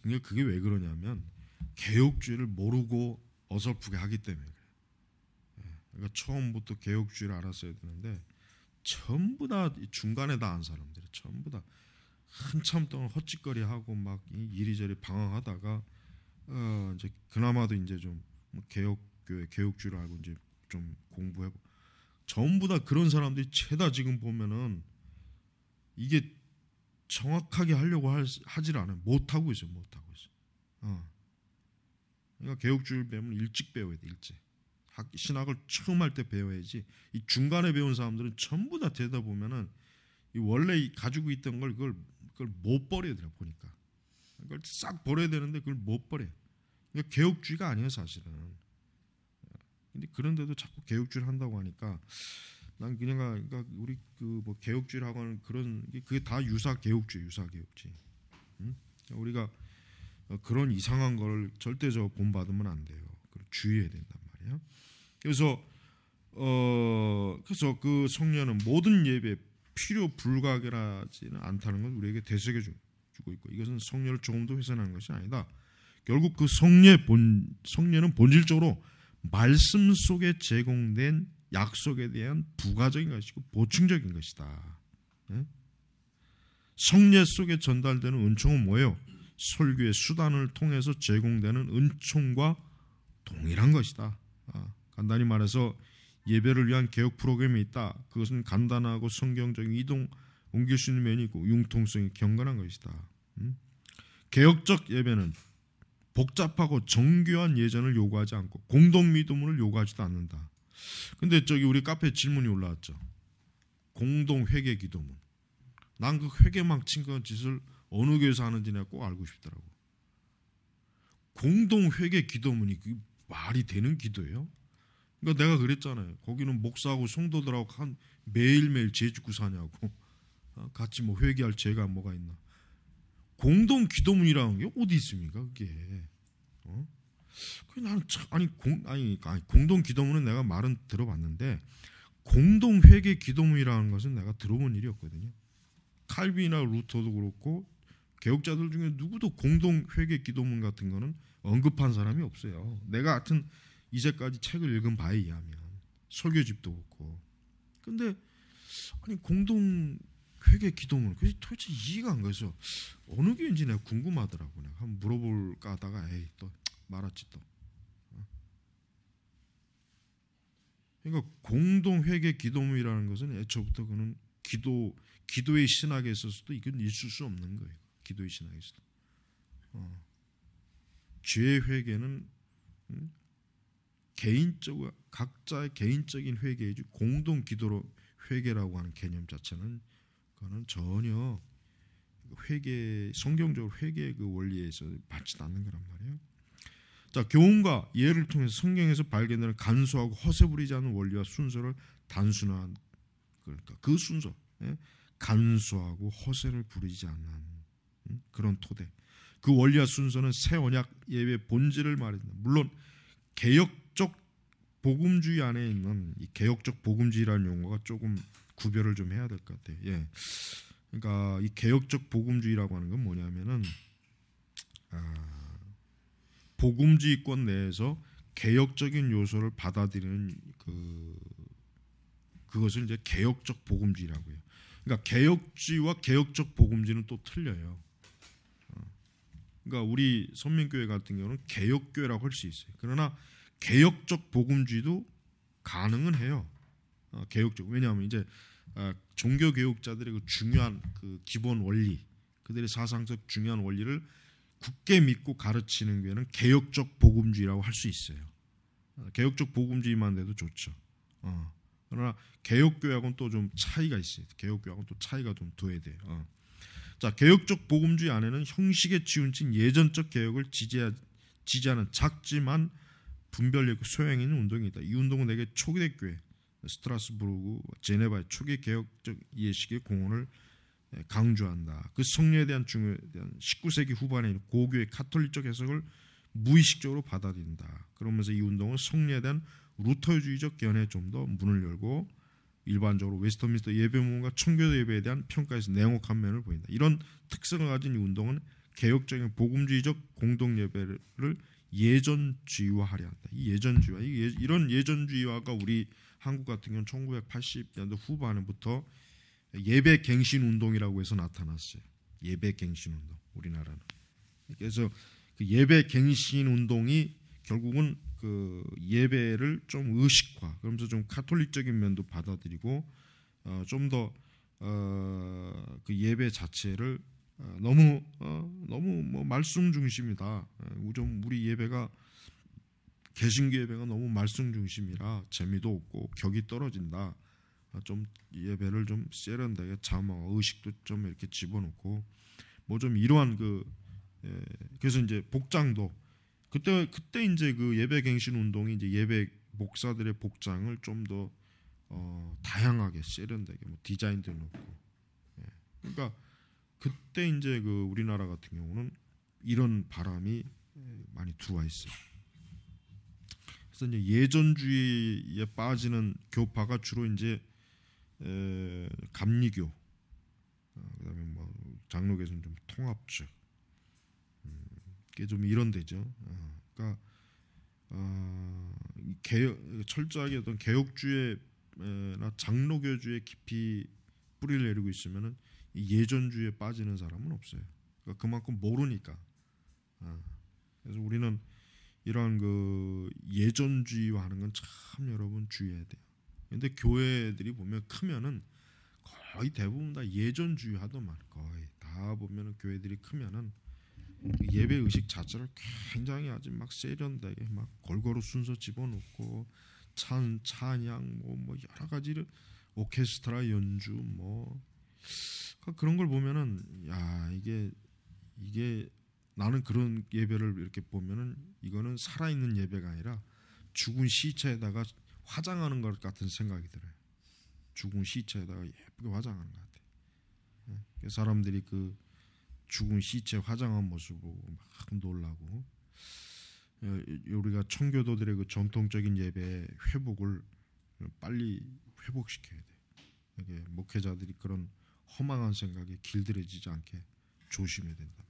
근데 그게 왜 그러냐면 개혁주의를 모르고 어설프게 하기 때문에 그래. 예, 그러니까 처음부터 개혁주의를 알았어야 되는데 전부 다 중간에 다안 사람들이 전부 다 한참 동안 헛짓거리 하고 막 이리저리 방황하다가 어 이제 그나마도 이제 좀 개혁교회 개혁주의를 알고 이제 좀 공부해 전부 다 그런 사람들이 죄다 지금 보면은 이게 정확하게 하려고 할, 하질 않아요. 못하고 있어요. 못하고 있어요. 어. 그러니까 개혁주의를 배우면 일찍 배워야 돼. 일찍. 학, 신학을 처음 할 때 배워야지. 이 중간에 배운 사람들은 전부 다 되다 보면은 이 원래 가지고 있던 걸 그걸, 그걸 못 버려야 돼요. 보니까. 그걸 싹 버려야 되는데 그걸 못 버려요. 그러니까 개혁주의가 아니에요. 사실은. 근데 그런데도 자꾸 개혁주의를 한다고 하니까 난 그냥 그러니까 우리 그 뭐 개혁주의라고 하는 그런 그게 다 유사 개혁주의, 유사 개혁주의. 응? 그러니까 우리가 어, 그런 이상한 걸 절대적으로 본받으면 안 돼요. 주의해야 된단 말이야. 그래서 어 그래서 그 성녀는 모든 예배 필요 불가결하지는 않다는 걸 우리에게 되새겨 주고 있고 이것은 성녀를 조금도 훼손하는 것이 아니다. 결국 그 성례 본성녀는 본질적으로 말씀 속에 제공된 약속에 대한 부가적인 것이고 보충적인 것이다. 예? 성례 속에 전달되는 은총은 뭐예요? 설교의 수단을 통해서 제공되는 은총과 동일한 것이다. 아, 간단히 말해서 예배를 위한 개혁 프로그램이 있다. 그것은 간단하고 성경적인 이동 옮길 수 있는 면이 있고 융통성이 경건한 것이다. 음? 개혁적 예배는 복잡하고 정교한 예전을 요구하지 않고 공동 믿음을 요구하지도 않는다. 근데 저기 우리 카페 질문이 올라왔죠. 공동 회개 기도문. 난 그 회개망 친건 짓을 어느 교회에서 하는지 내가 꼭 알고 싶더라고. 공동 회개 기도문이 그 말이 되는 기도예요? 그러니까 내가 그랬잖아요. 거기는 목사하고 성도들하고 한 매일매일 재주고 사냐고. 어? 같이 뭐 회개할 죄가 뭐가 있나. 공동 기도문이라는 게 어디 있습니까? 그게. 어? 그 나는 참, 아니 공 아니, 그러니까 아니 공동 기도문은 내가 말은 들어봤는데 공동 회개 기도문이라는 것은 내가 들어본 일이 없거든요. 칼빈이나 루터도 그렇고 개혁자들 중에 누구도 공동 회개 기도문 같은 거는 언급한 사람이 없어요. 내가 하여튼 이제까지 책을 읽은 바에 의하면 설교집도 없고. 근데 아니 공동 회개 기도문. 그게 도대체 이해가 안 가서 어느 교인지 내가 궁금하더라고. 내가 한번 물어볼까 하다가 에이 또 말았지 또. 어? 그러니까 공동 회개 기도문이라는 것은 애초부터 그는 기도 기도의 신학에 있어서도 이건 있을 수 없는 거예요. 기도의 신학에서도. 어. 죄 회개는 음? 개인적 각자의 개인적인 회개이지 공동 기도로 회개라고 하는 개념 자체는 그거는 전혀 회계 성경적으로 회계의 그 원리에서 받지도 않는 거란 말이에요. 자, 교훈과 예를 통해서 성경에서 발견되는 간소하고 허세부리지 않은 원리와 순서를 단순한 그러니까 그 순서 예? 간소하고 허세를 부리지 않는 음? 그런 토대. 그 원리와 순서는 새 언약 예외 본질을 말한다. 물론 개혁적 복음주의 안에 있는 이 개혁적 복음주의라는 용어가 조금 구별을 좀 해야 될 것 같아요. 예. 그러니까 이 개혁적 복음주의라고 하는 건 뭐냐면은 아, 복음주의권 내에서 개혁적인 요소를 받아들이는 그 그것을 이제 개혁적 복음주의라고 해요. 그러니까 개혁주의와 개혁적 복음주의는 또 틀려요. 어. 그러니까 우리 선민교회 같은 경우는 개혁교회라고 할 수 있어요. 그러나 개혁적 복음주의도 가능은 해요. 어, 개혁적 왜냐하면 이제 어, 종교 개혁자들의 그 중요한 그 기본 원리 그들의 사상적 중요한 원리를 굳게 믿고 가르치는 교회는 개혁적 복음주의라고 할 수 있어요. 어, 개혁적 복음주의만 해도 좋죠. 어. 그러나 개혁교하고는 또좀 차이가 있어요. 개혁교하고는 또 차이가 좀 둬야 돼요. 어. 자, 개혁적 복음주의 안에는 형식에 치우친 예전적 개혁을 지지하, 지지하는 작지만 분별력 소양 있는 운동이다. 이 운동은 내게 초기대 교회 스트라스부르그 제네바의 초기 개혁적 예식의 공헌을 강조한다. 그 성례에 대한 중요한 대 19세기 후반에 고교의 카톨릭적 해석을 무의식적으로 받아들인다. 그러면서 이 운동은 성례에 대한 루터주의적 견해에 좀 더 문을 열고 일반적으로 웨스터민스터 예배문과 청교 도 예배에 대한 평가에서 냉혹한 면을 보인다. 이런 특성을 가진 이 운동은 개혁적인 복음주의적 공동 예배를 예전주의화하려 한다. 이 예전주의화, 이 예, 이런 예전주의화가 우리 한국 같은 경우는 1980년대 후반부터 예배 갱신 운동이라고 해서 나타났어요. 예배 갱신 운동. 우리나라는. 그래서 그 예배 갱신 운동이 결국은 그 예배를 좀 의식화, 그러면서 좀 카톨릭적인 면도 받아들이고 어, 좀 더 어, 그 예배 자체를 어, 너무 어, 너무 뭐 말씀 중심이다. 어, 우좀 우리 예배가 개신교 예배가 너무 말씀 중심이라 재미도 없고 격이 떨어진다. 아, 좀 예배를 좀 세련되게 자막 의식도 좀 이렇게 집어넣고 뭐 좀 이러한 그 예, 그래서 이제 복장도 그때 그때 이제 그 예배 갱신 운동이 이제 예배 목사들의 복장을 좀 더 어, 다양하게 세련되게 뭐 디자인도 넣고 예. 그러니까 그때 이제 그 우리나라 같은 경우는 이런 바람이 예, 많이 들어와 있어요. 그래서 이제 예전주의에 빠지는 교파가 주로 이제 에, 감리교, 어, 그다음에 뭐장로계에는좀 통합적, 음, 게좀 이런 데죠. 어, 그러니까 어, 개혁, 철저하게 어떤 개혁주의나 장로교주의 깊이 뿌리를 내리고 있으면은 예전주의에 빠지는 사람은 없어요. 그러니까 그만큼 모르니까. 어, 그래서 우리는 이러한 그 예전주의화하는 건 참 여러분 주의해야 돼요. 근데 교회들이 보면 크면은 거의 대부분 다 예전주의하더만 거의 다 보면은 교회들이 크면은 예배 의식 자체를 굉장히 아주 막 세련되게 막 골고루 순서 집어넣고 찬 찬양 뭐, 뭐 여러 가지를 오케스트라 연주 뭐 그러니까 그런 걸 보면은 야 이게 이게 나는 그런 예배를 이렇게 보면은 이거는 살아있는 예배가 아니라 죽은 시체에다가 화장하는 것 같은 생각이 들어요. 죽은 시체에다가 예쁘게 화장하는 것 같아요. 예? 사람들이 그 죽은 시체 화장한 모습 보고 막 놀라고 예, 우리가 청교도들의 그 전통적인 예배 회복을 빨리 회복시켜야 돼. 이게 목회자들이 그런 허망한 생각에 길들여지지 않게 조심해야 된다.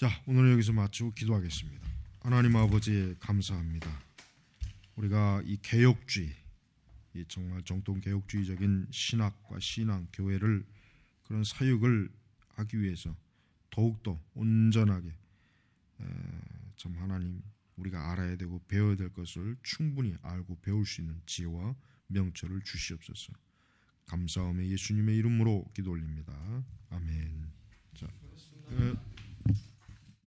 자, 오늘 여기서 마치고 기도하겠습니다. 하나님 아버지 감사합니다. 우리가 이 개혁주의, 이 정말 정통 개혁주의적인 신학과 신앙, 교회를 그런 사역을 하기 위해서 더욱더 온전하게 참 하나님 우리가 알아야 되고 배워야 될 것을 충분히 알고 배울 수 있는 지혜와 명철을 주시옵소서. 감사함에 예수님의 이름으로 기도 올립니다. 아멘. 자, 에, 어,